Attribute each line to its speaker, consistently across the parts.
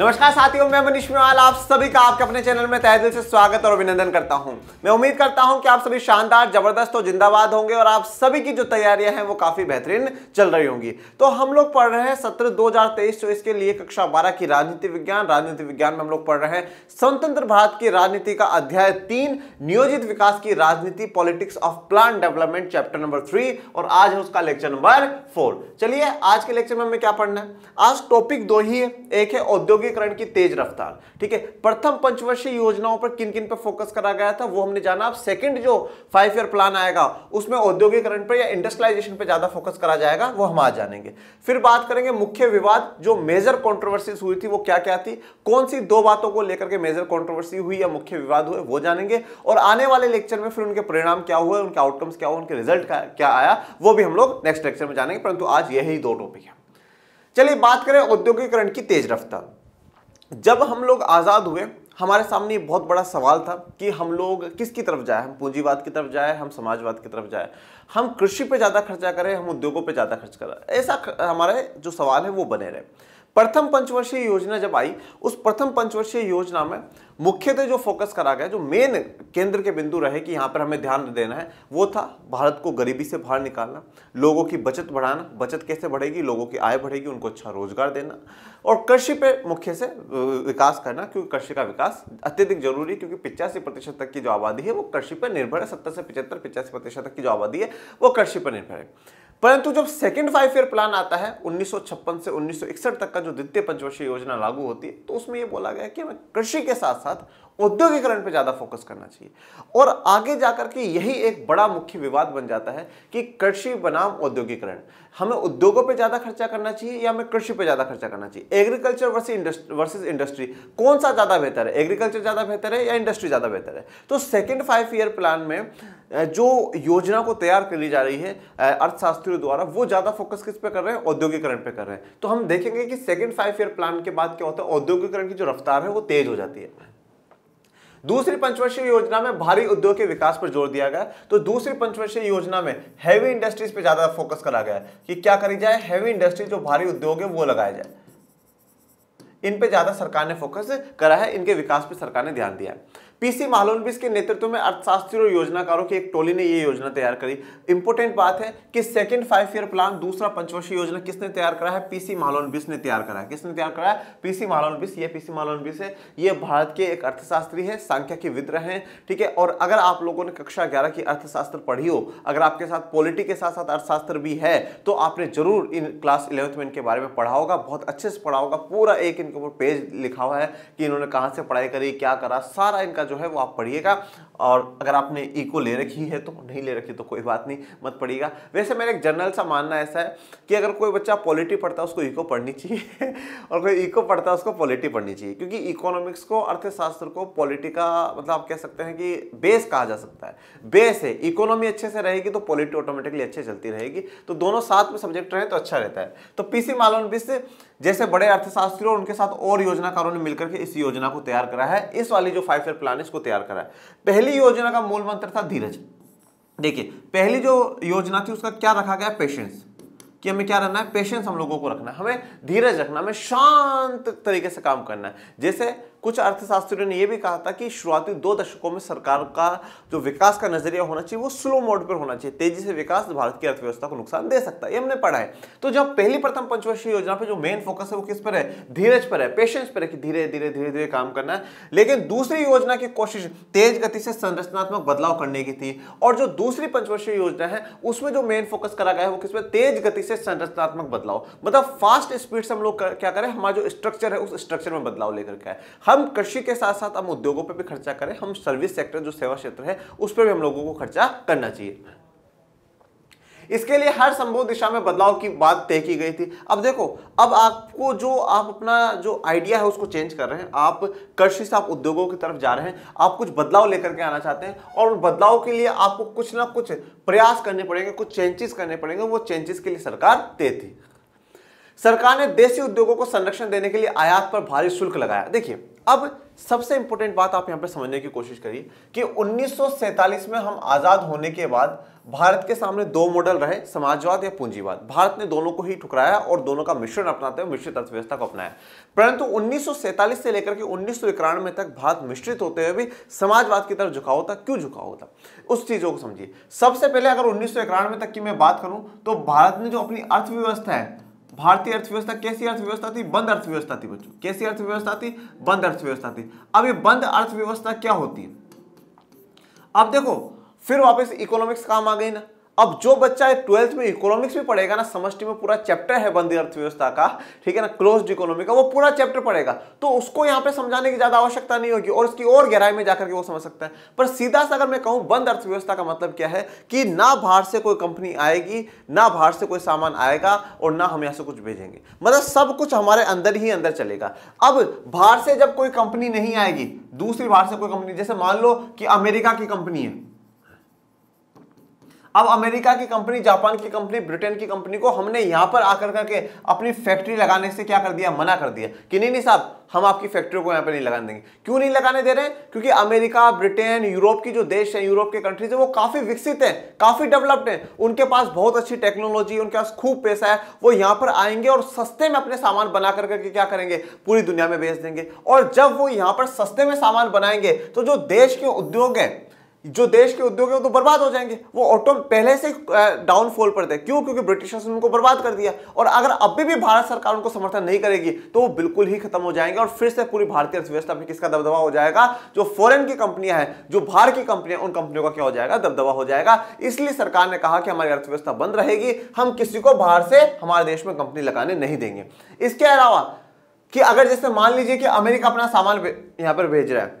Speaker 1: नमस्कार साथियों मैं मनीष मेवाल आप सभी का आपके अपने चैनल में तय दिल से स्वागत और अभिनंदन करता हूं मैं उम्मीद करता हूं कि आप सभी शानदार जबरदस्त और जिंदाबाद होंगे और आप सभी की जो तैयारियां हैं वो काफी बेहतरीन चल रही होंगी तो हम लोग पढ़ रहे हैं सत्र 2023 हजार के लिए कक्षा बारह की राजनीति विज्ञान राजनीति विज्ञान में हम लोग पढ़ रहे हैं स्वतंत्र भारत की राजनीति का अध्याय तीन नियोजित विकास की राजनीति politics of plan development chapter number three और आज है उसका लेक्चर नंबर फोर चलिए आज के लेक्चर में हमें क्या पढ़ना है आज टॉपिक दो ही है एक है औद्योगिक दोहरीकरण की तेज रफ्तार ठीक है प्रथम पंचवर्षीय योजनाओं पर किन किन पर फोकस करा गया था वो हमने जाना अब सेकंड जो फाइव ईयर प्लान आएगा उसमें औद्योगिकरण पर या इंडस्ट्रियलाइजेशन पर ज्यादा फोकस करा जाएगा वो हम आज जानेंगे फिर बात करेंगे मुख्य विवाद जो मेजर कॉन्ट्रोवर्सीज हुई थी वो क्या क्या थी कौन सी दो बातों को लेकर के मेजर कॉन्ट्रोवर्सी हुई या मुख्य विवाद हुए वो जानेंगे और आने वाले लेक्चर में फिर उनके परिणाम क्या हुए उनके आउटकम्स क्या हुआ उनके रिजल्ट क्या आया वो भी हम लोग नेक्स्ट लेक्चर में जानेंगे परंतु आज यही दो टॉपिक है चलिए बात करें औद्योगिकरण की तेज रफ्तार जब हम लोग आज़ाद हुए हमारे सामने बहुत बड़ा सवाल था कि हम लोग किसकी तरफ जाए हम पूंजीवाद की तरफ जाए हम समाजवाद की तरफ जाए हम कृषि पे ज़्यादा खर्चा करें हम उद्योगों पे ज़्यादा खर्च करें ऐसा हमारे जो सवाल है वो बने रहे प्रथम पंचवर्षीय योजना जब आई उस प्रथम पंचवर्षीय योजना में मुख्यतः जो फोकस करा गया जो मेन केंद्र के बिंदु रहे कि यहाँ पर हमें ध्यान देना है वो था भारत को गरीबी से बाहर निकालना लोगों की बचत बढ़ाना बचत कैसे बढ़ेगी लोगों की आय बढ़ेगी उनको अच्छा रोजगार देना और कृषि पे मुख्य से विकास करना क्योंकि कृषि का विकास अत्यधिक जरूरी है क्योंकि पिचासी प्रतिशत तक की जो आबादी है वो कृषि पर निर्भर है सत्तर से पिछहत्तर पिचासी प्रतिशत तक की जो आबादी है वो कृषि पर निर्भर है परंतु जब सेकेंड फाइव ईयर प्लान आता है 1956 से 1961 तक का जो द्वितीय पंचवर्षीय योजना लागू होती है तो उसमें यह बोला गया कि हमें कृषि के साथ साथ औद्योगिकरण पे ज़्यादा फोकस करना चाहिए और आगे जाकर के यही एक बड़ा मुख्य विवाद बन जाता है कि कृषि बनाम औद्योगिकरण हमें उद्योगों पे ज़्यादा खर्चा करना चाहिए या हमें कृषि पे ज़्यादा खर्चा करना चाहिए एग्रीकल्चर वर्सेस वर्सेस इंडस्ट्री कौन सा ज़्यादा बेहतर है एग्रीकल्चर ज़्यादा बेहतर है या इंडस्ट्री ज़्यादा बेहतर है तो सेकेंड फाइव ईयर प्लान में जो योजना को तैयार कर ली जा रही है अर्थशास्त्रियों द्वारा वो ज़्यादा फोकस किस पे कर रहे हैं औद्योगिकरण पे कर रहे हैं तो हम देखेंगे कि सेकेंड फाइव ईयर प्लान के बाद क्या होता है औद्योगिकरण की जो रफ्तार है वो तेज़ हो जाती है दूसरी पंचवर्षीय योजना में भारी उद्योग के विकास पर जोर दिया गया तो दूसरी पंचवर्षीय योजना में हैवी इंडस्ट्रीज पर ज्यादा फोकस करा गया कि क्या करी जाए हैवी इंडस्ट्री जो भारी उद्योग है वो लगाया जाए इन पे ज्यादा सरकार ने फोकस करा है इनके विकास पे सरकार ने ध्यान दिया है पीसी महालोनबिस के नेतृत्व में अर्थशास्त्री और योजनाकारों की एक टोली ने यह योजना तैयार करी इंपोर्टेंट बात है कि सेकंड फाइव ईयर प्लान दूसरा पंचवर्षीय योजना किसने तैयार करा है पीसी महालोनबिस ने तैयार करा है किसने तैयार करा है पीसी महालोनबिस ये पीसी महालोनबिस है ये भारत के एक अर्थशास्त्री है सांख्यिकी विद रहे हैं ठीक है और अगर आप लोगों ने कक्षा ग्यारह की अर्थशास्त्र पढ़ी हो अगर आपके साथ पॉलिटी के साथ साथ अर्थशास्त्र भी है तो आपने जरूर इन क्लास इलेवंथ में इनके बारे में पढ़ा होगा बहुत अच्छे से पढ़ा होगा पूरा एक इनके ऊपर पेज लिखा हुआ है कि इन्होंने कहाँ से पढ़ाई करी क्या करा सारा इनका जो है वो आप पढ़िएगा और अगर आपने इको ले रखी है तो नहीं ले रखी तो कोई बात नहीं मत पढ़िएगा वैसे मेरा एक जनरल सा मानना ऐसा है कि अगर कोई बच्चा पॉलिटी पढ़ता है उसको इको पढ़नी चाहिए और कोई इको पढ़ता है उसको पॉलिटी पढ़नी चाहिए क्योंकि इकोनॉमिक्स को अर्थशास्त्र को पॉलिटी का मतलब आप कह सकते हैं कि बेस कहा जा सकता है बेस है इकोनॉमी अच्छे से रहेगी तो पॉलिटी ऑटोमेटिकली अच्छे चलती रहेगी तो दोनों साथ में सब्जेक्ट रहे तो अच्छा रहता है तो पीसी मालवनबिस जैसे बड़े अर्थशास्त्रियों उनके साथ और योजनाकारों ने मिलकर के इस योजना को तैयार करा है इस वाली जो फाइव ईयर प्लान को तैयार करा है पहली योजना का मूल मंत्र था धीरज देखिए पहली जो योजना थी उसका क्या रखा गया पेशेंस कि हमें क्या रहना है पेशेंस हम लोगों को रखना है हमें धीरज रखना हमें शांत तरीके से काम करना है जैसे कुछ अर्थशास्त्रियों ने यह भी कहा था कि शुरुआती दो दशकों में सरकार का जो विकास का नजरिया होना चाहिए वो स्लो मोड पर होना चाहिए तेजी से विकास भारत की अर्थव्यवस्था को नुकसान दे सकता है ये हमने पढ़ा है तो जब पहली प्रथम पंचवर्षीय योजना पर जो मेन फोकस है वो किस पर है धीरज पर है पेशेंस पर है कि धीरे धीरे धीरे धीरे काम करना है लेकिन दूसरी योजना की कोशिश तेज गति से संरचनात्मक बदलाव करने की थी और जो दूसरी पंचवर्षीय योजना है उसमें जो मेन फोकस करा गया है वो किस पर तेज गति से संरचनात्मक बदलाव मतलब फास्ट स्पीड से हम लोग क्या करें हमारा जो स्ट्रक्चर है उस स्ट्रक्चर में बदलाव लेकर के आए हम कृषि के साथ साथ हम उद्योगों पर भी खर्चा करें हम सर्विस सेक्टर जो सेवा क्षेत्र है उस पर भी हम लोगों को खर्चा करना चाहिए इसके लिए हर संभव दिशा में बदलाव की बात तय की गई थी अब देखो अब आपको जो आप अपना जो आइडिया है उसको चेंज कर रहे हैं आप कृषि से आप उद्योगों की तरफ जा रहे हैं आप कुछ बदलाव लेकर के आना चाहते हैं और उन बदलाव के लिए आपको कुछ ना कुछ प्रयास करने पड़ेंगे कुछ चेंजेस करने पड़ेंगे वो चेंजेस के लिए सरकार तय थी सरकार ने देशी उद्योगों को संरक्षण देने के लिए आयात पर भारी शुल्क लगाया देखिए अब सबसे इंपॉर्टेंट बात आप यहां पर समझने की कोशिश करिए कि उन्नीस में हम आज़ाद होने के बाद भारत के सामने दो मॉडल रहे समाजवाद या पूंजीवाद भारत ने दोनों को ही ठुकराया और दोनों का मिश्रण अपनाते हुए मिश्रित अर्थव्यवस्था को अपनाया परंतु उन्नीस से लेकर के उन्नीस तक भारत मिश्रित होते हुए भी समाजवाद की तरफ झुकाव होता क्यों झुकाव होता उस चीज़ों को समझिए सबसे पहले अगर उन्नीस तक की मैं बात करूं तो भारत ने जो अपनी अर्थव्यवस्था है भारतीय अर्थव्यवस्था कैसी अर्थव्यवस्था थी बंद अर्थव्यवस्था थी बच्चों कैसी अर्थव्यवस्था थी बंद अर्थव्यवस्था थी अब ये बंद अर्थव्यवस्था क्या होती है अब देखो फिर वापस इकोनॉमिक्स काम आ गई ना अब जो बच्चा ट्वेल्थ में इकोनॉमिक्स में पढ़ेगा ना समष्टि में पूरा चैप्टर है बंदी अर्थव्यवस्था का ठीक है ना क्लोज इकोनॉमी का वो पूरा चैप्टर पढ़ेगा तो उसको यहाँ पे समझाने की ज्यादा आवश्यकता नहीं होगी और उसकी और गहराई में जाकर के वो समझ सकता है पर सीधा सा अगर मैं कहूँ बंद अर्थव्यवस्था का मतलब क्या है कि ना बाहर से कोई कंपनी आएगी ना बाहर से कोई सामान आएगा और ना हम यहाँ से कुछ भेजेंगे मतलब सब कुछ हमारे अंदर ही अंदर चलेगा अब बाहर से जब कोई कंपनी नहीं आएगी दूसरी बाहर से कोई कंपनी जैसे मान लो कि अमेरिका की कंपनी है अब अमेरिका की कंपनी जापान की कंपनी ब्रिटेन की कंपनी को हमने यहाँ पर आकर करके अपनी फैक्ट्री लगाने से क्या कर दिया मना कर दिया कि नहीं नहीं साहब हम आपकी फैक्ट्री को यहाँ पर नहीं लगाने देंगे क्यों नहीं लगाने दे रहे हैं क्योंकि अमेरिका ब्रिटेन यूरोप की जो देश है यूरोप के कंट्रीज है वो काफ़ी विकसित हैं काफ़ी डेवलप्ड हैं उनके पास बहुत अच्छी टेक्नोलॉजी उनके पास खूब पैसा है वो यहाँ पर आएंगे और सस्ते में अपने सामान बना कर करके क्या करेंगे पूरी दुनिया में भेज देंगे और जब वो यहाँ पर सस्ते में सामान बनाएंगे तो जो देश के उद्योग हैं जो देश के उद्योग हैं तो बर्बाद हो जाएंगे वो ऑटो पहले से डाउनफॉल पर थे क्यों क्योंकि ब्रिटिशर्स ने उनको बर्बाद कर दिया और अगर अभी भी भारत सरकार उनको समर्थन नहीं करेगी तो वो बिल्कुल ही खत्म हो जाएंगे और फिर से पूरी भारतीय अर्थव्यवस्था में किसका दबदबा हो जाएगा जो फॉरेन की कंपनियां हैं जो बाहर की कंपनियां उन कंपनियों का क्या हो जाएगा दबदबा हो जाएगा इसलिए सरकार ने कहा कि हमारी अर्थव्यवस्था बंद रहेगी हम किसी को बाहर से हमारे देश में कंपनी लगाने नहीं देंगे इसके अलावा कि अगर जैसे मान लीजिए कि अमेरिका अपना सामान यहाँ पर भेज रहा है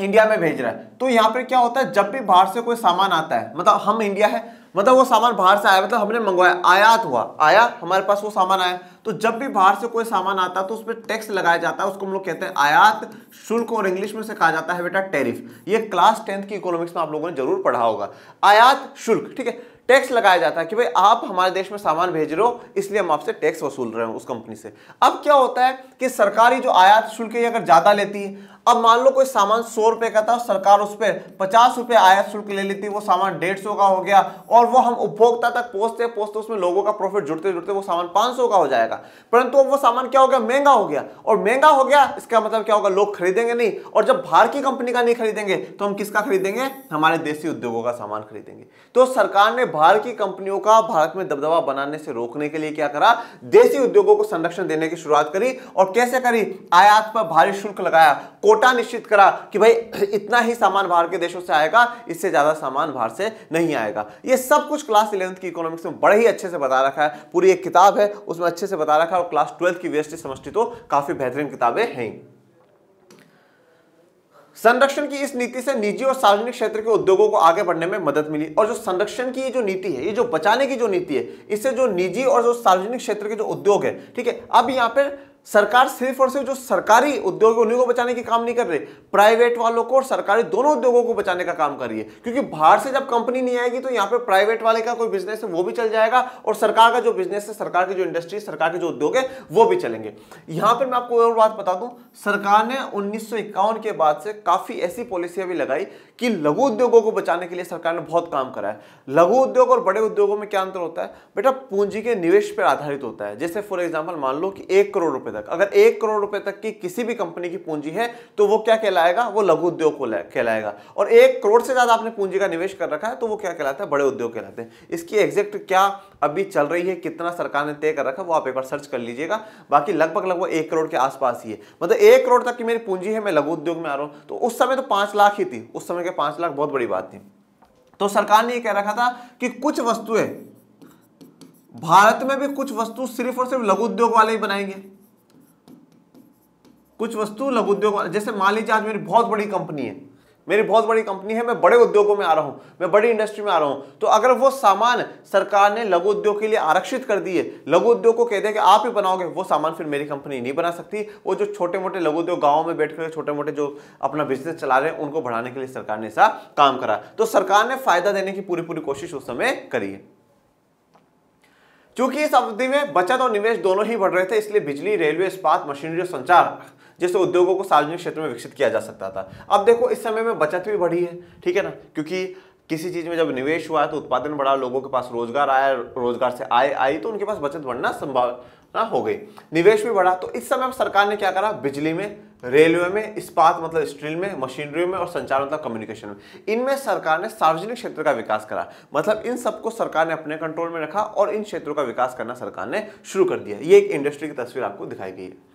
Speaker 1: इंडिया में भेज रहा है तो यहाँ पर क्या होता है जब भी बाहर से कोई सामान आता है मतलब हम इंडिया है मतलब वो सामान बाहर से आया मतलब हमने मंगवाया आयात हुआ आया हमारे पास वो सामान आया तो जब भी बाहर से कोई सामान आता है तो उस पर टैक्स लगाया जाता है उसको हम लोग कहते हैं आयात शुल्क और इंग्लिश में से कहा जाता है बेटा टेरिफ ये क्लास टेंथ की इकोनॉमिक्स में आप लोगों ने जरूर पढ़ा होगा आयात शुल्क ठीक है टैक्स लगाया जाता है कि भाई आप हमारे देश में सामान भेज रहे हो इसलिए हम आपसे टैक्स वसूल रहे हो उस कंपनी से अब क्या होता है कि सरकारी जो आयात शुल्क है अगर ज़्यादा लेती है अब मान लो कोई सामान सौ रुपए का था सरकार उस पर पचास रुपए आयात शुल्क ले लेती वो सामान डेढ़ सौ का हो गया और वो हम उपभोक्ता तक पहुंचते पहुंचते उसमें लोगों का प्रॉफिट जुड़ते जुड़ते वो सामान पांच सौ का हो जाएगा जाएगा परंतु अब वो सामान क्या हो गया महंगा हो गया और महंगा हो गया इसका मतलब क्या होगा लोग खरीदेंगे नहीं और जब बाहर की कंपनी का नहीं खरीदेंगे तो हम किसका खरीदेंगे हमारे देशी उद्योगों का सामान खरीदेंगे तो सरकार ने बाहर की कंपनियों का भारत में दबदबा बनाने से रोकने के लिए क्या करा देशी उद्योगों को संरक्षण देने की शुरुआत करी और कैसे करी आयात पर भारी शुल्क लगाया कोटा निश्चित करा कि भाई इतना ही सामान बाहर के देशों से आएगा इससे ज्यादा सामान बाहर से नहीं आएगा ये सब कुछ क्लास इलेवंथ की इकोनॉमिक्स में बड़े ही अच्छे से बता रखा है पूरी एक किताब है उसमें अच्छे से बता रखा है और क्लास ट्वेल्थ की वेस्ट समष्टि तो काफी बेहतरीन किताबें हैं संरक्षण की इस नीति से निजी और सार्वजनिक क्षेत्र के उद्योगों को आगे बढ़ने में मदद मिली और जो संरक्षण की ये जो नीति है ये जो बचाने की जो नीति है इससे जो निजी और जो सार्वजनिक क्षेत्र के जो उद्योग है ठीक है अब यहाँ पर सरकार सिर्फ और सिर्फ जो सरकारी उद्योग उन्हीं को बचाने की काम नहीं कर रही प्राइवेट वालों को और सरकारी दोनों उद्योगों को बचाने का काम कर रही है क्योंकि बाहर से जब कंपनी नहीं आएगी तो यहाँ पे प्राइवेट वाले का कोई बिजनेस है वो भी चल जाएगा और सरकार का जो बिजनेस है सरकार की जो इंडस्ट्री सरकार के जो उद्योग है वो भी चलेंगे यहाँ पर मैं आपको और बात बता दूँ सरकार ने उन्नीस के बाद से काफ़ी ऐसी पॉलिसियाँ भी लगाई कि लघु उद्योगों को बचाने के लिए सरकार ने बहुत काम करा है लघु उद्योग और बड़े उद्योगों में क्या अंतर होता है बेटा पूंजी के निवेश पर आधारित होता है जैसे फॉर एग्जाम्पल मान लो कि एक करोड़ रुपए तक अगर एक करोड़ रुपए तक की किसी भी कंपनी की पूंजी है तो वो क्या कहलाएगा वो लघु उद्योग को कहलाएगा और एक करोड़ से ज़्यादा आपने पूंजी का निवेश कर रखा है तो वो क्या कहलाता है बड़े उद्योग कहलाते हैं इसकी एग्जैक्ट क्या अभी चल रही है कितना सरकार ने तय कर रखा है वो आप एक बार सर्च कर लीजिएगा बाकी लगभग लगभग एक करोड़ के आसपास ही है मतलब एक करोड़ तक की मेरी पूंजी है मैं लघु उद्योग में आ रहा हूँ तो उस समय तो पांच लाख ही थी उस समय के पांच लाख बहुत बड़ी बात थी तो सरकार ने यह कह रखा था कि कुछ वस्तुएं भारत में भी कुछ वस्तु सिर्फ और सिर्फ लघु उद्योग वाले ही बनाएंगे कुछ वस्तु लघु उद्योग जैसे मान लीजिए आज मेरी बहुत बड़ी कंपनी है मेरी बहुत बड़ी कंपनी है मैं बड़े उद्योगों में आ रहा हूँ मैं बड़ी इंडस्ट्री में आ रहा हूँ तो अगर वो सामान सरकार ने लघु उद्योग के लिए आरक्षित कर दिए लघु उद्योग को कह दिया कि आप ही बनाओगे वो सामान फिर मेरी कंपनी नहीं बना सकती वो जो छोटे मोटे लघु उद्योग गाँव में बैठ कर छोटे मोटे जो अपना बिजनेस चला रहे हैं उनको बढ़ाने के लिए सरकार ने ऐसा काम करा तो सरकार ने फायदा देने की पूरी पूरी कोशिश उस समय करी है चूंकि इस अवधि में बचत और निवेश दोनों ही बढ़ रहे थे इसलिए बिजली रेलवे इस्पात मशीनरी और संचार जिससे उद्योगों को सार्वजनिक क्षेत्र में विकसित किया जा सकता था अब देखो इस समय में बचत भी बढ़ी है ठीक है ना क्योंकि किसी चीज़ में जब निवेश हुआ है तो उत्पादन बढ़ा लोगों के पास रोजगार आया रोजगार से आए आई तो उनके पास बचत बढ़ना संभावना हो गई निवेश भी बढ़ा तो इस समय सरकार ने क्या करा बिजली में रेलवे में इस्पात मतलब स्टील में मशीनरी में और संचार मतलब कम्युनिकेशन में इनमें सरकार ने सार्वजनिक क्षेत्र का विकास करा मतलब इन सबको सरकार ने अपने कंट्रोल में रखा और इन क्षेत्रों का विकास करना सरकार ने शुरू कर दिया ये एक इंडस्ट्री की तस्वीर आपको दिखाई गई है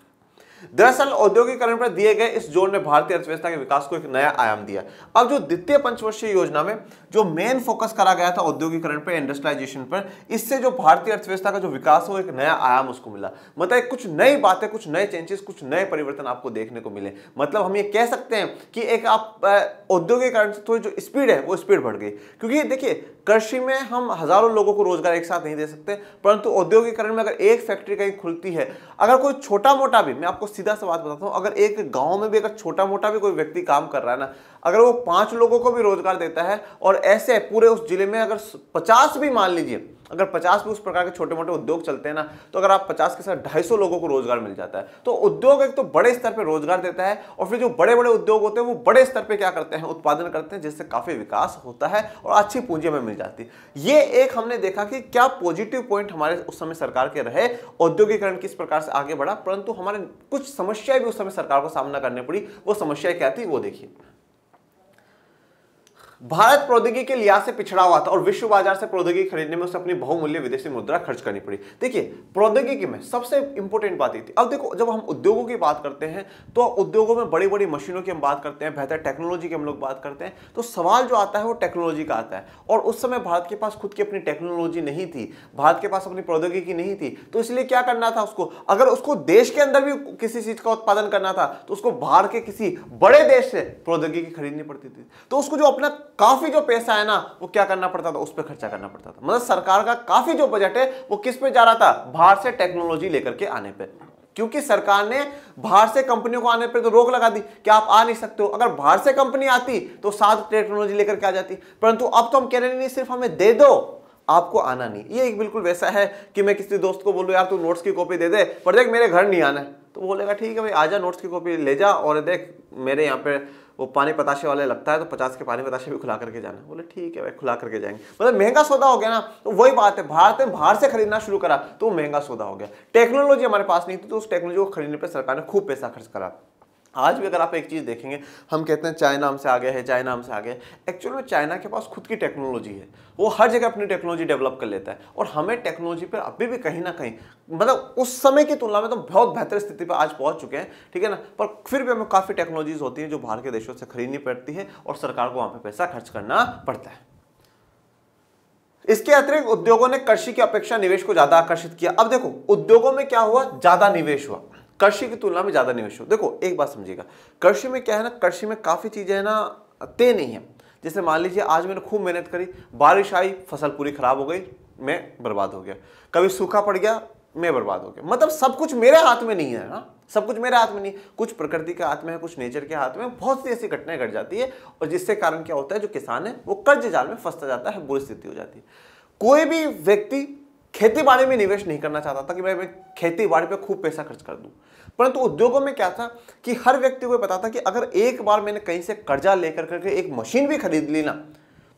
Speaker 1: दरअसल औद्योगिकरण पर दिए गए इस जोर ने भारतीय अर्थव्यवस्था के विकास को एक नया आयाम दिया अब जो द्वितीय पंचवर्षीय योजना में जो मेन फोकस करा गया था औद्योगिकरण पर इंडस्ट्रियलाइजेशन पर इससे जो भारतीय अर्थव्यवस्था का जो विकास हो एक नया आयाम उसको मिला मतलब कुछ नई बातें कुछ नए चेंजेस कुछ नए परिवर्तन आपको देखने को मिले मतलब हम ये कह सकते हैं कि एक आप औद्योगिकरण से थोड़ी जो स्पीड है वो स्पीड बढ़ गई क्योंकि देखिए कृषि में हम हजारों लोगों को रोजगार एक साथ नहीं दे सकते परंतु औद्योगिकरण में अगर एक फैक्ट्री कहीं खुलती है अगर कोई छोटा मोटा भी मैं आपको सीधा सा बात बताता हूँ अगर एक गांव में भी अगर छोटा मोटा भी कोई व्यक्ति काम कर रहा है ना अगर वो पांच लोगों को भी रोजगार देता है और ऐसे पूरे उस जिले में अगर पचास भी मान लीजिए अगर पचास में उस प्रकार के छोटे मोटे उद्योग चलते हैं ना तो अगर आप पचास के साथ ढाई लोगों को रोजगार मिल जाता है तो उद्योग एक तो बड़े स्तर पर रोजगार देता है और फिर जो बड़े बड़े उद्योग होते हैं वो बड़े स्तर पर क्या करते हैं उत्पादन करते हैं जिससे काफ़ी विकास होता है और अच्छी पूंजी हमें मिल जाती है ये एक हमने देखा कि क्या पॉजिटिव पॉइंट हमारे उस समय सरकार के रहे औद्योगिकरण किस प्रकार से आगे बढ़ा परंतु हमारे कुछ समस्याएं भी उस समय सरकार को सामना करने पड़ी वो समस्याएं क्या थी वो देखिए भारत प्रौद्योगिकी के लिहाज से पिछड़ा हुआ था और विश्व बाजार से प्रौद्योगिकी खरीदने में उसे अपनी बहुमूल्य विदेशी मुद्रा खर्च करनी पड़ी देखिए प्रौद्योगिकी में सबसे इंपॉर्टेंट बात ये थी अब देखो जब हम उद्योगों की बात करते हैं तो उद्योगों में बड़ी बड़ी मशीनों की हम बात करते हैं बेहतर टेक्नोलॉजी की हम लोग बात करते हैं तो सवाल जो आता है वो टेक्नोलॉजी का आता है और उस समय भारत के पास खुद की अपनी टेक्नोलॉजी नहीं थी भारत के पास अपनी प्रौद्योगिकी नहीं थी तो इसलिए क्या करना था उसको अगर उसको देश के अंदर भी किसी चीज का उत्पादन करना था तो उसको बाहर के किसी बड़े देश से प्रौद्योगिकी खरीदनी पड़ती थी तो उसको जो अपना काफी जो पैसा है ना वो क्या करना पड़ता था उस पर खर्चा करना पड़ता था मतलब सरकार का काफी जो बजट है वो किस पे जा रहा था बाहर से टेक्नोलॉजी लेकर के आने पर क्योंकि सरकार ने बाहर से कंपनियों को आने पर तो रोक लगा दी कि आप आ नहीं सकते हो अगर बाहर से कंपनी आती तो साथ टेक्नोलॉजी लेकर के आ जाती परंतु अब तो हम कह रहे नहीं सिर्फ हमें दे दो आपको आना नहीं ये एक बिल्कुल वैसा है कि मैं किसी दोस्त को बोलूँ यार तू नोट्स की कॉपी दे दे पर देख मेरे घर नहीं आना है तो बोलेगा ठीक है भाई आ जा नोट्स की कॉपी ले जा और देख मेरे यहाँ पे वो पानी पताशे वाले लगता है तो पचास के पानी पताशे भी खुला करके जाना बोले ठीक है भाई खुला करके जाएंगे मतलब महंगा सौदा हो गया ना तो वही बात है भारत ने बाहर से खरीदना शुरू करा तो महंगा सौदा हो गया टेक्नोलॉजी हमारे पास नहीं थी तो उस टेक्नोलॉजी को खरीदने पर सरकार ने खूब पैसा खर्च करा आज भी अगर आप एक चीज़ देखेंगे हम कहते हैं चाइना हमसे आगे है चाइना हमसे आगे है एक्चुअली में चाइना के पास खुद की टेक्नोलॉजी है वो हर जगह अपनी टेक्नोलॉजी डेवलप कर लेता है और हमें टेक्नोलॉजी पर अभी भी कहीं ना कहीं मतलब उस समय की तुलना में तो बहुत बेहतर स्थिति पर आज पहुंच चुके हैं ठीक है ना पर फिर भी हमें काफ़ी टेक्नोलॉजीज होती हैं जो बाहर के देशों से खरीदनी पड़ती है और सरकार को वहाँ पर पैसा खर्च करना पड़ता है इसके अतिरिक्त उद्योगों ने कृषि की अपेक्षा निवेश को ज़्यादा आकर्षित किया अब देखो उद्योगों में क्या हुआ ज़्यादा निवेश हुआ कृषि की तुलना में ज़्यादा निवेश हो देखो एक बात समझिएगा कृषि में क्या है ना कृषि में काफ़ी चीज़ें है ना तय नहीं है जैसे मान लीजिए आज मैंने खूब मेहनत करी बारिश आई फसल पूरी खराब हो गई मैं बर्बाद हो गया कभी सूखा पड़ गया मैं बर्बाद हो गया मतलब सब कुछ मेरे हाथ में नहीं है ना सब कुछ मेरे हाथ में नहीं कुछ प्रकृति के हाथ में है कुछ नेचर के हाथ में बहुत सी ऐसी घटनाएं घट जाती है और जिससे कारण क्या होता है जो किसान है वो कर्ज जाल में फंसता जाता है बुरी स्थिति हो जाती है कोई भी व्यक्ति खेती बाड़ी में निवेश नहीं करना चाहता था कि भाई मैं खेती बाड़ी पर खूब पैसा खर्च कर दूँ परंतु उद्योगों में क्या था कि हर व्यक्ति को पता था कि अगर एक बार मैंने कहीं से कर्जा लेकर करके एक मशीन भी खरीद ली ना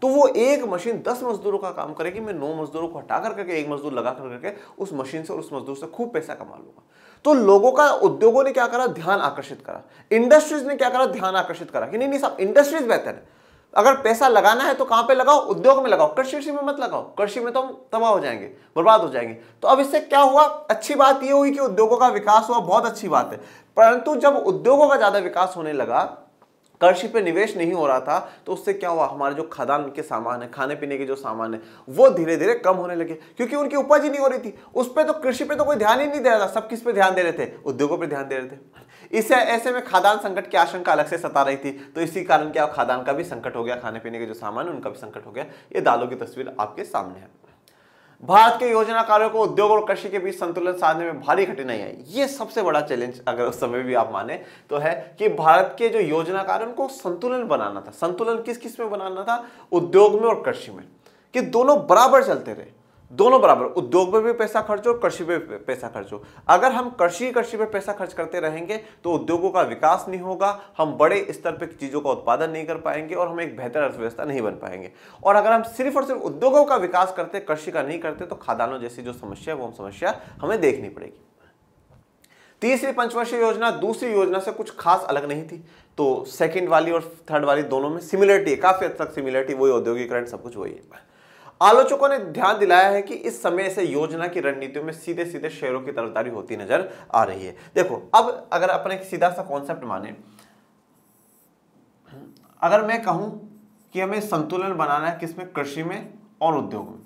Speaker 1: तो वो एक मशीन दस मजदूरों का काम करेगी मैं नौ मजदूरों को हटा कर करके एक मजदूर लगा कर करके उस मशीन से और उस मजदूर से खूब पैसा कमा लूंगा तो लोगों का उद्योगों ने क्या करा ध्यान आकर्षित करा इंडस्ट्रीज ने क्या करा ध्यान आकर्षित करा कि नहीं नहीं साहब इंडस्ट्रीज बेहतर है अगर पैसा लगाना है तो कहां पे लगाओ उद्योग में लगाओ कृषि कृषि में मत लगाओ कृषि में तो हम तबाह हो जाएंगे बर्बाद हो जाएंगे तो अब इससे क्या हुआ अच्छी बात ये हुई कि उद्योगों का विकास हुआ बहुत अच्छी बात है परंतु जब उद्योगों का ज़्यादा विकास होने लगा कृषि पे निवेश नहीं हो रहा था तो उससे क्या हुआ हमारे जो खदान के सामान है खाने पीने के जो सामान है वो धीरे धीरे कम होने लगे क्योंकि उनकी उपज ही नहीं हो रही थी उस पर तो कृषि पे तो कोई ध्यान ही नहीं दे रहा था सब किस पे ध्यान दे रहे थे उद्योगों पर ध्यान दे रहे थे इसे ऐसे में खादान संकट की आशंका अलग से सता रही थी तो इसी कारण क्या खादान का भी संकट हो गया खाने पीने के जो सामान है उनका भी संकट हो गया ये दालों की तस्वीर आपके सामने है भारत के योजनाकारों को उद्योग और कृषि के बीच संतुलन साधने में भारी कठिनाई है ये सबसे बड़ा चैलेंज अगर उस समय भी आप माने तो है कि भारत के जो योजनाकार उनको संतुलन बनाना था संतुलन किस किस में बनाना था उद्योग में और कृषि में कि दोनों बराबर चलते रहे दोनों बराबर उद्योग पर भी पैसा खर्चो कृषि पर पैसा खर्चो अगर हम कृषि कृषि पर पैसा खर्च करते रहेंगे तो उद्योगों का विकास नहीं होगा हम बड़े स्तर पर चीज़ों का उत्पादन नहीं कर पाएंगे और हम एक बेहतर अर्थव्यवस्था नहीं बन पाएंगे और अगर हम सिर्फ और सिर्फ उद्योगों का विकास करते कृषि का नहीं करते तो खादानों जैसी जो समस्या है वो समस्या हमें देखनी पड़ेगी तीसरी पंचवर्षीय योजना दूसरी योजना से कुछ खास अलग नहीं थी तो सेकंड वाली और थर्ड वाली दोनों में सिमिलरिटी है काफ़ी हद तक सिमिलरिटी वही औद्योगिकरण सब कुछ वही है आलोचकों ने ध्यान दिलाया है कि इस समय से योजना की रणनीतियों में सीधे सीधे शेयरों की तरफदारी होती नजर आ रही है देखो अब अगर अपने एक सीधा सा कॉन्सेप्ट माने अगर मैं कहूं कि हमें संतुलन बनाना है किसमें कृषि में और उद्योग में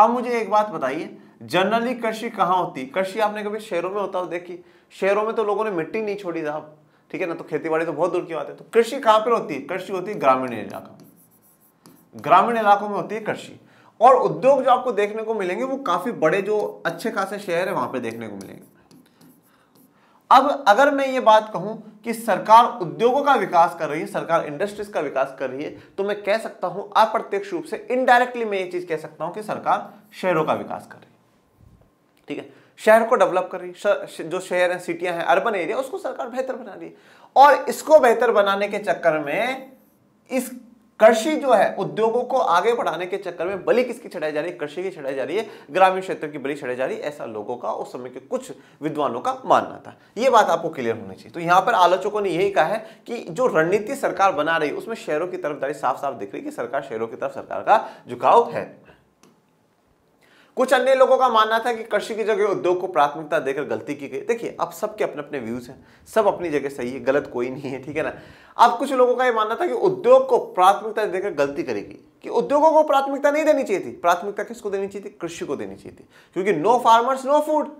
Speaker 1: अब मुझे एक बात बताइए जनरली कृषि कहाँ होती कृषि आपने कभी शहरों में होता हो देखी शहरों में तो लोगों ने मिट्टी नहीं छोड़ी साहब ठीक है ना तो खेती बाड़ी तो बहुत दूर की बात है तो कृषि कहाँ पर होती है कृषि होती है ग्रामीण इलाका में ग्रामीण इलाकों में होती है कृषि और उद्योग जो आपको देखने को मिलेंगे वो काफी बड़े जो अच्छे खासे शहर है वहां पर देखने को मिलेंगे अब अगर मैं ये बात कहूं कि सरकार उद्योगों का विकास कर रही है सरकार इंडस्ट्रीज का विकास कर रही है तो मैं कह सकता हूं अप्रत्यक्ष रूप से इनडायरेक्टली मैं ये चीज कह सकता हूं कि सरकार शहरों का विकास कर रही है ठीक है शहर को डेवलप कर रही है जो शहर हैं सिटियां हैं अर्बन एरिया उसको सरकार बेहतर बना रही है और इसको बेहतर बनाने के चक्कर में इस कृषि जो है उद्योगों को आगे बढ़ाने के चक्कर में बलि किसकी चढ़ाई जा रही है कृषि की चढ़ाई जा रही है ग्रामीण क्षेत्र की बलि चढ़ाई जा रही है ऐसा लोगों का उस समय के कुछ विद्वानों का मानना था ये बात आपको क्लियर होनी चाहिए तो यहाँ पर आलोचकों ने यही कहा है कि जो रणनीति सरकार बना रही उसमें शहरों की तरफदारी साफ साफ दिख रही है कि सरकार शहरों की तरफ सरकार का झुकाव है कुछ अन्य लोगों का मानना था कि कृषि की जगह उद्योग को प्राथमिकता देकर गलती की गई देखिए अब सबके अपने अपने व्यूज हैं सब अपनी जगह सही है गलत कोई नहीं है ठीक है ना अब कुछ लोगों का यह मानना था कि उद्योग को प्राथमिकता देकर गलती करेगी कि उद्योगों को प्राथमिकता नहीं देनी चाहिए थी प्राथमिकता किसको देनी चाहिए थी कृषि को देनी चाहिए थी क्योंकि नो फार्मर्स नो फूड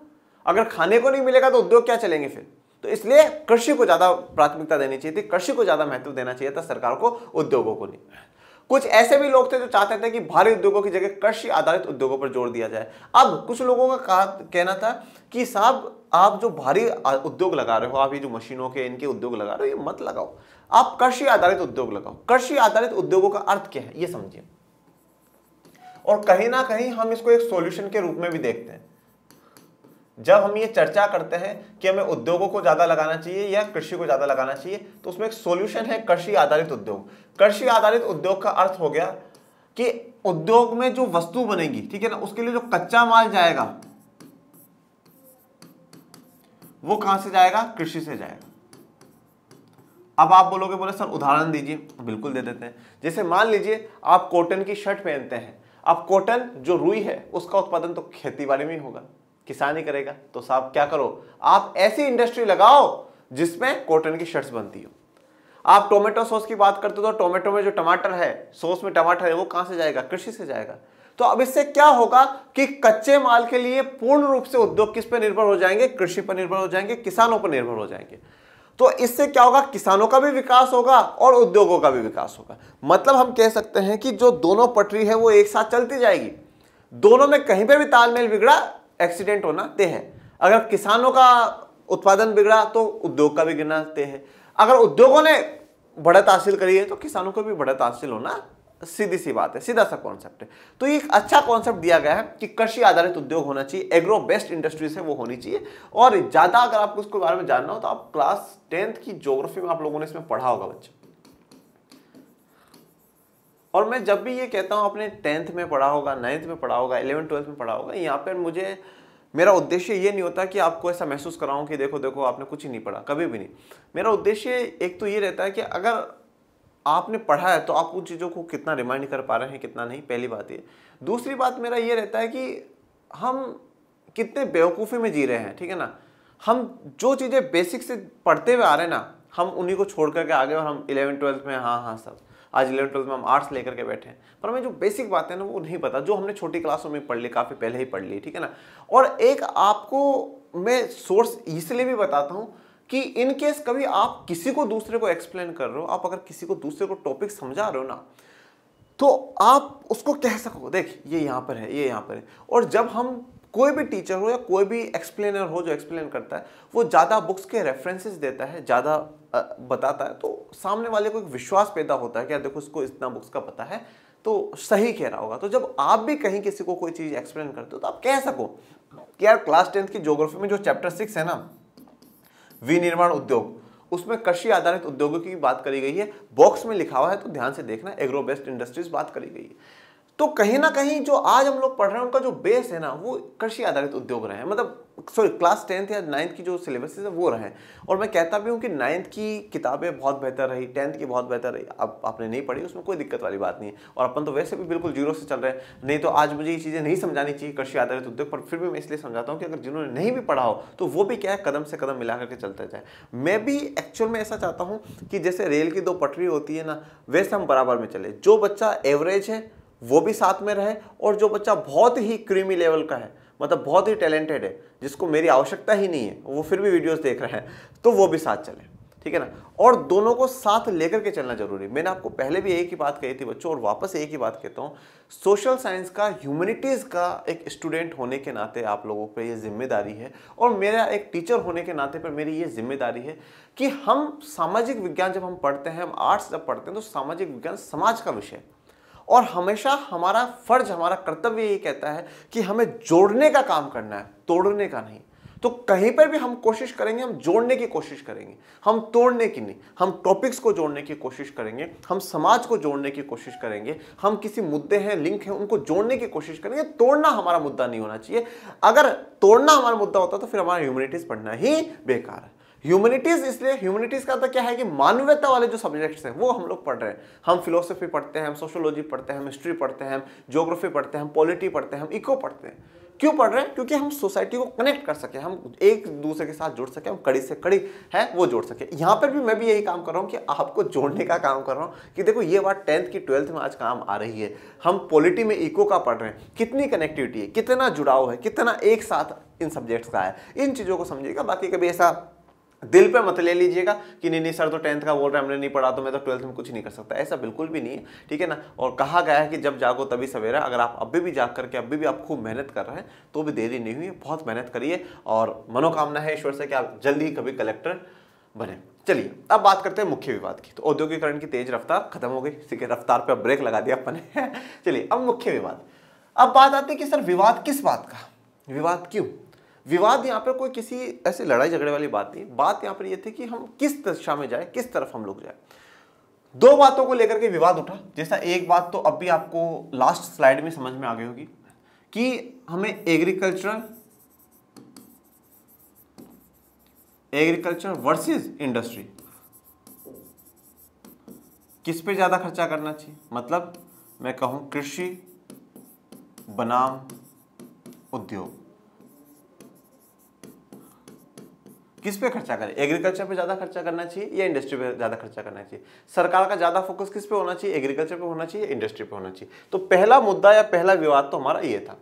Speaker 1: अगर खाने को नहीं मिलेगा तो उद्योग क्या चलेंगे फिर तो इसलिए कृषि को ज़्यादा प्राथमिकता देनी चाहिए थी कृषि को ज़्यादा महत्व देना चाहिए था सरकार को उद्योगों को नहीं कुछ ऐसे भी लोग थे जो चाहते थे कि भारी उद्योगों की जगह कृषि आधारित उद्योगों पर जोर दिया जाए अब कुछ लोगों का कहना था कि साहब आप जो भारी उद्योग लगा रहे हो आप ये जो मशीनों के इनके उद्योग लगा रहे हो ये मत लगाओ आप कृषि आधारित उद्योग लगाओ कृषि आधारित उद्योगों का अर्थ क्या है ये समझिए और कहीं ना कहीं हम इसको एक सोल्यूशन के रूप में भी देखते हैं जब हम ये चर्चा करते हैं कि हमें उद्योगों को ज़्यादा लगाना चाहिए या कृषि को ज़्यादा लगाना चाहिए तो उसमें एक सोल्यूशन है कृषि आधारित उद्योग कृषि आधारित उद्योग का अर्थ हो गया कि उद्योग में जो वस्तु बनेगी ठीक है ना उसके लिए जो कच्चा माल जाएगा वो कहां से जाएगा कृषि से जाएगा अब आप बोलोगे बोले सर उदाहरण दीजिए बिल्कुल दे देते हैं जैसे मान लीजिए आप कॉटन की शर्ट पहनते हैं अब कॉटन जो रुई है उसका उत्पादन तो खेती बाड़ी में ही होगा किसान ही करेगा तो साहब क्या करो आप ऐसी इंडस्ट्री लगाओ जिसमें कॉटन की शर्ट्स बनती हो आप टोमेटो सॉस की बात करते हो तो टोमेटो में जो टमाटर है सॉस में टमाटर है वो कहां से जाएगा कृषि से जाएगा तो अब इससे क्या होगा कि कच्चे माल के लिए पूर्ण रूप से उद्योग किस पर निर्भर हो जाएंगे कृषि पर निर्भर हो जाएंगे किसानों पर निर्भर हो जाएंगे तो इससे क्या होगा किसानों का भी विकास होगा और उद्योगों का भी विकास होगा मतलब हम कह सकते हैं कि जो दोनों पटरी है वो एक साथ चलती जाएगी दोनों में कहीं पर भी तालमेल बिगड़ा एक्सीडेंट होना तय है अगर किसानों का उत्पादन बिगड़ा तो उद्योग का भी गिरना तय है अगर उद्योगों ने बढ़त हासिल करी है तो किसानों को भी बढ़त हासिल होना सीधी सी बात है सीधा सा कॉन्सेप्ट है तो ये एक अच्छा कॉन्सेप्ट दिया गया है कि कृषि आधारित उद्योग होना चाहिए एग्रो बेस्ट इंडस्ट्रीज है वो होनी चाहिए और ज़्यादा अगर आपको इसके बारे में जानना हो तो आप क्लास टेंथ की ज्योग्राफी में आप लोगों ने इसमें पढ़ा होगा बच्चों और मैं जब भी ये कहता हूँ आपने टेंथ में पढ़ा होगा नाइन्थ में पढ़ा होगा एलेवन ट्वेल्थ में पढ़ा होगा यहाँ पर मुझे मेरा उद्देश्य ये नहीं होता कि आपको ऐसा महसूस कराऊँ कि देखो देखो आपने कुछ ही नहीं पढ़ा कभी भी नहीं मेरा उद्देश्य एक तो ये रहता है कि अगर आपने पढ़ा है तो आप उन चीज़ों को कितना रिमाइंड कर पा रहे हैं कितना नहीं पहली बात ये दूसरी बात मेरा ये रहता है कि हम कितने बेवकूफ़ी में जी रहे हैं ठीक है ना हम जो चीज़ें बेसिक से पढ़ते हुए आ रहे हैं ना हम उन्हीं को छोड़ करके आगे और हम इलेवन ट्वेल्थ में हाँ हाँ सब आज इलेवन ट्वेल्थ में हम आर्ट्स लेकर के बैठे हैं पर हमें जो बेसिक बातें ना वो नहीं पता जो हमने छोटी क्लासों में पढ़ ली काफ़ी पहले ही पढ़ ली ठीक है ना और एक आपको मैं सोर्स इसलिए भी बताता हूँ कि इन केस कभी आप किसी को दूसरे को एक्सप्लेन कर रहे हो आप अगर किसी को दूसरे को टॉपिक समझा रहे हो ना तो आप उसको कह सको देख ये यहाँ पर है ये यहाँ पर है और जब हम कोई भी टीचर हो या कोई भी एक्सप्लेनर हो जो एक्सप्लेन करता है वो ज़्यादा बुक्स के रेफरेंसेस देता है ज़्यादा बताता है तो सामने वाले को एक विश्वास पैदा होता है कि देखो इसको इतना बुक्स का पता है तो सही कह रहा होगा तो जब आप भी कहीं किसी को कोई चीज़ एक्सप्लेन करते हो तो आप कह सको कि यार क्लास टेंथ की जोग्राफी में जो चैप्टर सिक्स है ना विनिर्माण उद्योग उसमें कृषि आधारित उद्योगों की बात करी गई है बॉक्स में लिखा हुआ है तो ध्यान से देखना एग्रो बेस्ड इंडस्ट्रीज बात करी गई है तो कहीं ना कहीं जो आज हम लोग पढ़ रहे हैं उनका जो बेस है ना वो कृषि आधारित उद्योग रहे हैं मतलब सॉरी क्लास टेंथ या नाइन्थ की जो सिलेबस है वो रहे और मैं कहता भी हूँ कि नाइन्थ की किताबें बहुत बेहतर रही टेंथ की बहुत बेहतर रही आप आपने नहीं पढ़ी उसमें कोई दिक्कत वाली बात नहीं है और अपन तो वैसे भी बिल्कुल जीरो से चल रहे हैं नहीं तो आज मुझे ये चीज़ें नहीं समझानी चाहिए कृषि आधारित उद्योग पर फिर भी मैं इसलिए समझाता हूँ कि अगर जिन्होंने नहीं भी पढ़ा हो तो वो भी क्या है कदम से कदम मिला करके चलता जाए मैं भी एक्चुअल में ऐसा चाहता हूँ कि जैसे रेल की दो पटरी होती है ना वैसे हम बराबर में चले जो बच्चा एवरेज है वो भी साथ में रहे और जो बच्चा बहुत ही क्रीमी लेवल का है मतलब बहुत ही टैलेंटेड है जिसको मेरी आवश्यकता ही नहीं है वो फिर भी वीडियोस देख रहे हैं तो वो भी साथ चले ठीक है ना और दोनों को साथ लेकर के चलना जरूरी मैंने आपको पहले भी एक ही बात कही थी बच्चों और वापस एक ही बात कहता हूँ सोशल साइंस का ह्यूमनिटीज़ का एक स्टूडेंट होने के नाते आप लोगों पर ये जिम्मेदारी है और मेरा एक टीचर होने के नाते पर मेरी ये जिम्मेदारी है कि हम सामाजिक विज्ञान जब हम पढ़ते हैं हम आर्ट्स जब पढ़ते हैं तो सामाजिक विज्ञान समाज का विषय है और हमेशा हमारा फ़र्ज हमारा कर्तव्य ये कहता है कि हमें जोड़ने का काम करना है तोड़ने का नहीं तो कहीं पर भी हम कोशिश करेंगे हम जोड़ने की कोशिश करेंगे हम तोड़ने की नहीं हम टॉपिक्स को जोड़ने की कोशिश करेंगे हम समाज को जोड़ने की कोशिश करेंगे हम किसी मुद्दे हैं लिंक हैं उनको जोड़ने की कोशिश करेंगे तोड़ना हमारा मुद्दा नहीं होना चाहिए अगर तोड़ना हमारा मुद्दा होता तो फिर हमारा ह्यूमनिटीज़ पढ़ना ही बेकार है ह्यूमैनिटीज इसलिए ह्यूमैनिटीज का तो क्या है कि मानवता वाले जो सब्जेक्ट्स हैं वो हम लोग पढ़ रहे हैं हम फिलोसफी पढ़ते हैं हम सोशोलॉजी पढ़ते हैं हम हिस्ट्री पढ़ते हैं हम जोग्राफी पढ़ते हैं हम पॉलिटी पढ़ते हैं हम इको पढ़ते हैं क्यों पढ़ रहे हैं क्योंकि हम सोसाइटी को कनेक्ट कर सके हम एक दूसरे के साथ जुड़ सके हम कड़ी से कड़ी है वो जोड़ सके यहाँ पर भी मैं भी यही काम कर रहा हूँ कि आपको जोड़ने का काम कर रहा हूँ कि देखो ये बात टेंथ की ट्वेल्थ में आज काम आ रही है हम पॉलिटी में इको का पढ़ रहे हैं कितनी कनेक्टिविटी है कितना जुड़ाव है कितना एक साथ इन सब्जेक्ट्स का है इन चीज़ों को समझिएगा बाकी कभी ऐसा दिल पे मत ले लीजिएगा कि नहीं नहीं सर तो टेंथ का बोल रहा है हमने नहीं पढ़ा तो मैं तो ट्वेल्थ में कुछ नहीं कर सकता ऐसा बिल्कुल भी नहीं है ठीक है ना और कहा गया है कि जब जागो तभी सवेरा अगर आप अभी भी जाग करके अभी भी आप खूब मेहनत कर रहे हैं तो भी देरी नहीं हुई है बहुत मेहनत करिए और मनोकामना है ईश्वर से कि आप जल्द ही कभी कलेक्टर बने चलिए अब बात करते हैं मुख्य विवाद की तो औद्योगिकरण की तेज रफ्तार खत्म हो गई ठीक है रफ्तार पर ब्रेक लगा दिया अपन चलिए अब मुख्य विवाद अब बात आती है कि सर विवाद किस बात का विवाद क्यों विवाद यहाँ पर कोई किसी ऐसे लड़ाई झगड़े वाली बात नहीं बात यहाँ पर यह थी कि हम किस दिशा में जाए किस तरफ हम लोग जाए दो बातों को लेकर के विवाद उठा जैसा एक बात तो अब भी आपको लास्ट स्लाइड में समझ में आ गई होगी कि हमें एग्रीकल्चरल एग्रीकल्चर वर्सेस इंडस्ट्री किस पे ज़्यादा खर्चा करना चाहिए मतलब मैं कहूं कृषि बनाम उद्योग किस पे खर्चा करें एग्रीकल्चर पे ज़्यादा खर्चा करना चाहिए या इंडस्ट्री पे ज़्यादा खर्चा करना चाहिए सरकार का ज़्यादा फोकस किस पे होना चाहिए एग्रीकल्चर पे होना चाहिए इंडस्ट्री पे होना चाहिए तो पहला मुद्दा या पहला विवाद तो हमारा ये था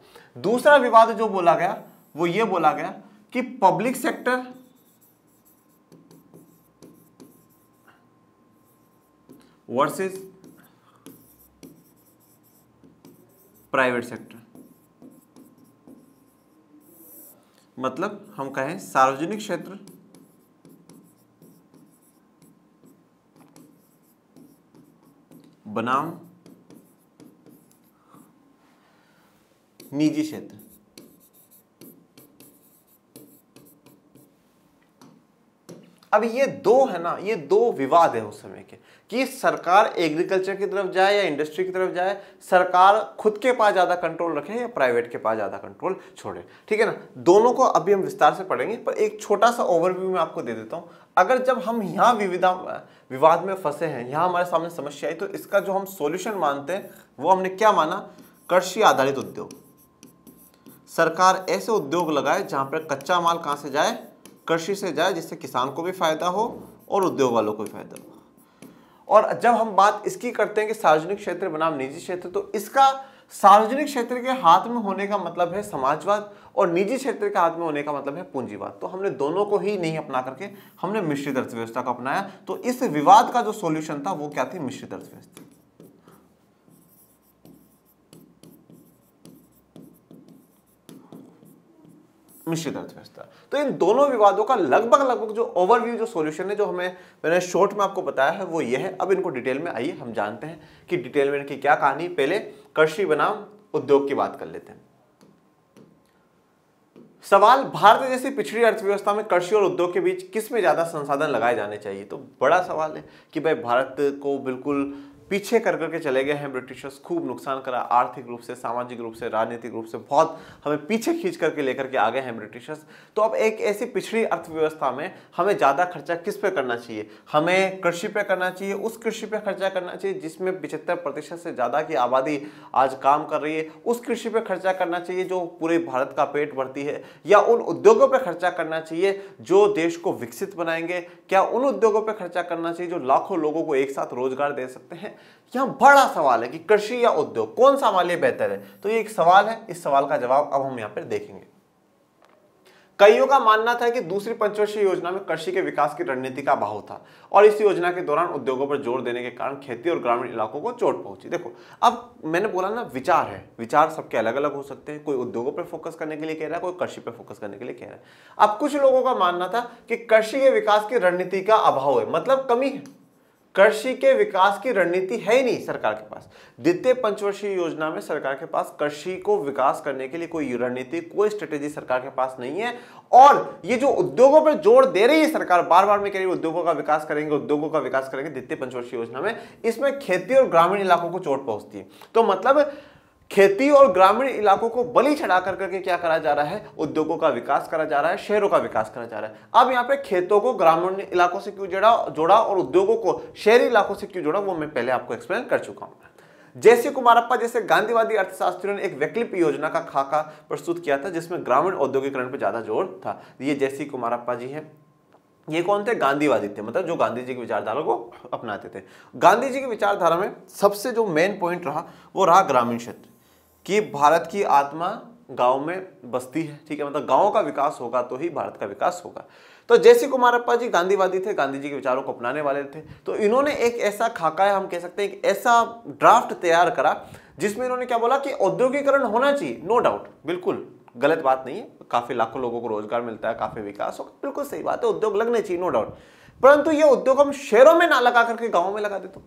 Speaker 1: दूसरा विवाद जो बोला गया वो ये बोला गया कि public sector versus private sector मतलब हम कहें सार्वजनिक क्षेत्र बनाम निजी क्षेत्र अब ये दो है ना ये दो विवाद है उस समय के कि सरकार एग्रीकल्चर की तरफ जाए या इंडस्ट्री की तरफ जाए सरकार खुद के पास ज़्यादा कंट्रोल रखे या प्राइवेट के पास ज़्यादा कंट्रोल छोड़े ठीक है ना दोनों को अभी हम विस्तार से पढ़ेंगे पर एक छोटा सा ओवरव्यू मैं आपको दे देता हूँ अगर जब हम यहाँ विविधा विवाद में फंसे हैं यहाँ हमारे सामने समस्या आई तो इसका जो हम सोल्यूशन मानते हैं वो हमने क्या माना कृषि आधारित उद्योग सरकार ऐसे उद्योग लगाए जहाँ पर कच्चा माल कहाँ से जाए कृषि से जाए जिससे किसान को भी फायदा हो और उद्योग वालों को भी फायदा हो और जब हम बात इसकी करते हैं कि सार्वजनिक क्षेत्र बनाम निजी क्षेत्र तो इसका सार्वजनिक क्षेत्र के हाथ में होने का मतलब है समाजवाद और निजी क्षेत्र के हाथ में होने का मतलब है पूंजीवाद तो हमने दोनों को ही नहीं अपना करके हमने मिश्रित अर्थव्यवस्था को अपनाया तो इस विवाद का जो सोल्यूशन था वो क्या थी मिश्रित अर्थव्यवस्था मिश्रित अर्थव्यवस्था तो इन दोनों विवादों का लगभग लगभग जो ओवरव्यू जो सॉल्यूशन है जो हमें मैंने शॉर्ट में आपको बताया है वो ये है अब इनको डिटेल में आइए हम जानते हैं कि डिटेल में इनकी क्या कहानी पहले कृषि बनाम उद्योग की बात कर लेते हैं सवाल भारत जैसी पिछड़ी अर्थव्यवस्था में कृषि और उद्योग के बीच किस में ज़्यादा संसाधन लगाए जाने चाहिए तो बड़ा सवाल है कि भाई भारत को बिल्कुल पीछे कर करके चले गए हैं ब्रिटिशर्स खूब नुकसान करा आर्थिक रूप से सामाजिक रूप से राजनीतिक रूप से बहुत हमें पीछे खींच करके लेकर के आ गए हैं ब्रिटिशर्स तो अब एक ऐसी पिछड़ी अर्थव्यवस्था में हमें ज़्यादा खर्चा किस पे करना चाहिए हमें कृषि पे करना चाहिए उस कृषि पे खर्चा करना चाहिए जिसमें पिछहत्तर प्रतिशत से ज़्यादा की आबादी आज काम कर रही है उस कृषि पर खर्चा करना चाहिए जो पूरे भारत का पेट भरती है या उन उद्योगों पर खर्चा करना चाहिए जो देश को विकसित बनाएंगे क्या उन उद्योगों पर खर्चा करना चाहिए जो लाखों लोगों को एक साथ रोजगार दे सकते हैं यहाँ बड़ा सवाल है कि कृषि या उद्योग कौन सा हमारे लिए बेहतर है तो ये एक सवाल है इस सवाल का जवाब अब हम यहाँ पर देखेंगे कईयों का मानना था कि दूसरी पंचवर्षीय योजना में कृषि के विकास की रणनीति का अभाव था और इस योजना के दौरान उद्योगों पर जोर देने के कारण खेती और ग्रामीण इलाकों को चोट पहुंची देखो अब मैंने बोला ना विचार है विचार सबके अलग अलग हो सकते हैं कोई उद्योगों पर फोकस करने के लिए कह रहा है कोई कृषि पर फोकस करने के लिए कह रहा है अब कुछ लोगों का मानना था कि कृषि के विकास की रणनीति का अभाव है मतलब कमी है कृषि के विकास की रणनीति है ही नहीं सरकार के पास द्वितीय पंचवर्षीय योजना में सरकार के पास कृषि को विकास करने के लिए कोई रणनीति कोई स्ट्रेटेजी सरकार के पास नहीं है और ये जो उद्योगों पर जोर दे रही है सरकार बार बार में कह रही है उद्योगों का विकास करेंगे उद्योगों का विकास करेंगे द्वितीय पंचवर्षीय योजना में इसमें खेती और ग्रामीण इलाकों को चोट पहुंचती है तो मतलब खेती और ग्रामीण इलाकों को बलि चढ़ा कर करके क्या करा जा रहा है उद्योगों का विकास करा जा रहा है शहरों का विकास करा जा रहा है अब यहाँ पे खेतों को ग्रामीण इलाकों से क्यों जोड़ा जोड़ा और उद्योगों को शहरी इलाकों से क्यों जोड़ा वो मैं पहले आपको एक्सप्लेन कर चुका हूँ जैसे कुमारप्पा जैसे गांधीवादी अर्थशास्त्रियों ने एक वैकल्प योजना का खाका प्रस्तुत किया था जिसमें ग्रामीण औद्योगिकरण पर ज्यादा जोर था ये जैसी कुमारप्पा जी है ये कौन थे गांधीवादी थे मतलब जो गांधी जी की विचारधारा को अपनाते थे गांधी जी की विचारधारा में सबसे जो मेन पॉइंट रहा वो रहा ग्रामीण क्षेत्र कि भारत की आत्मा गांव में बसती है ठीक है मतलब गांव का विकास होगा तो ही भारत का विकास होगा तो जैसे कुमारप्पा जी गांधीवादी थे गांधी जी के विचारों को अपनाने वाले थे तो इन्होंने एक ऐसा खाका है हम कह सकते हैं एक ऐसा ड्राफ्ट तैयार करा जिसमें इन्होंने क्या बोला कि औद्योगिकरण होना चाहिए नो डाउट बिल्कुल गलत बात नहीं है काफ़ी लाखों लोगों को रोजगार मिलता है काफ़ी विकास होगा बिल्कुल सही बात है उद्योग लगने चाहिए नो डाउट परंतु ये उद्योग हम शहरों में ना लगा करके गाँव में लगा देते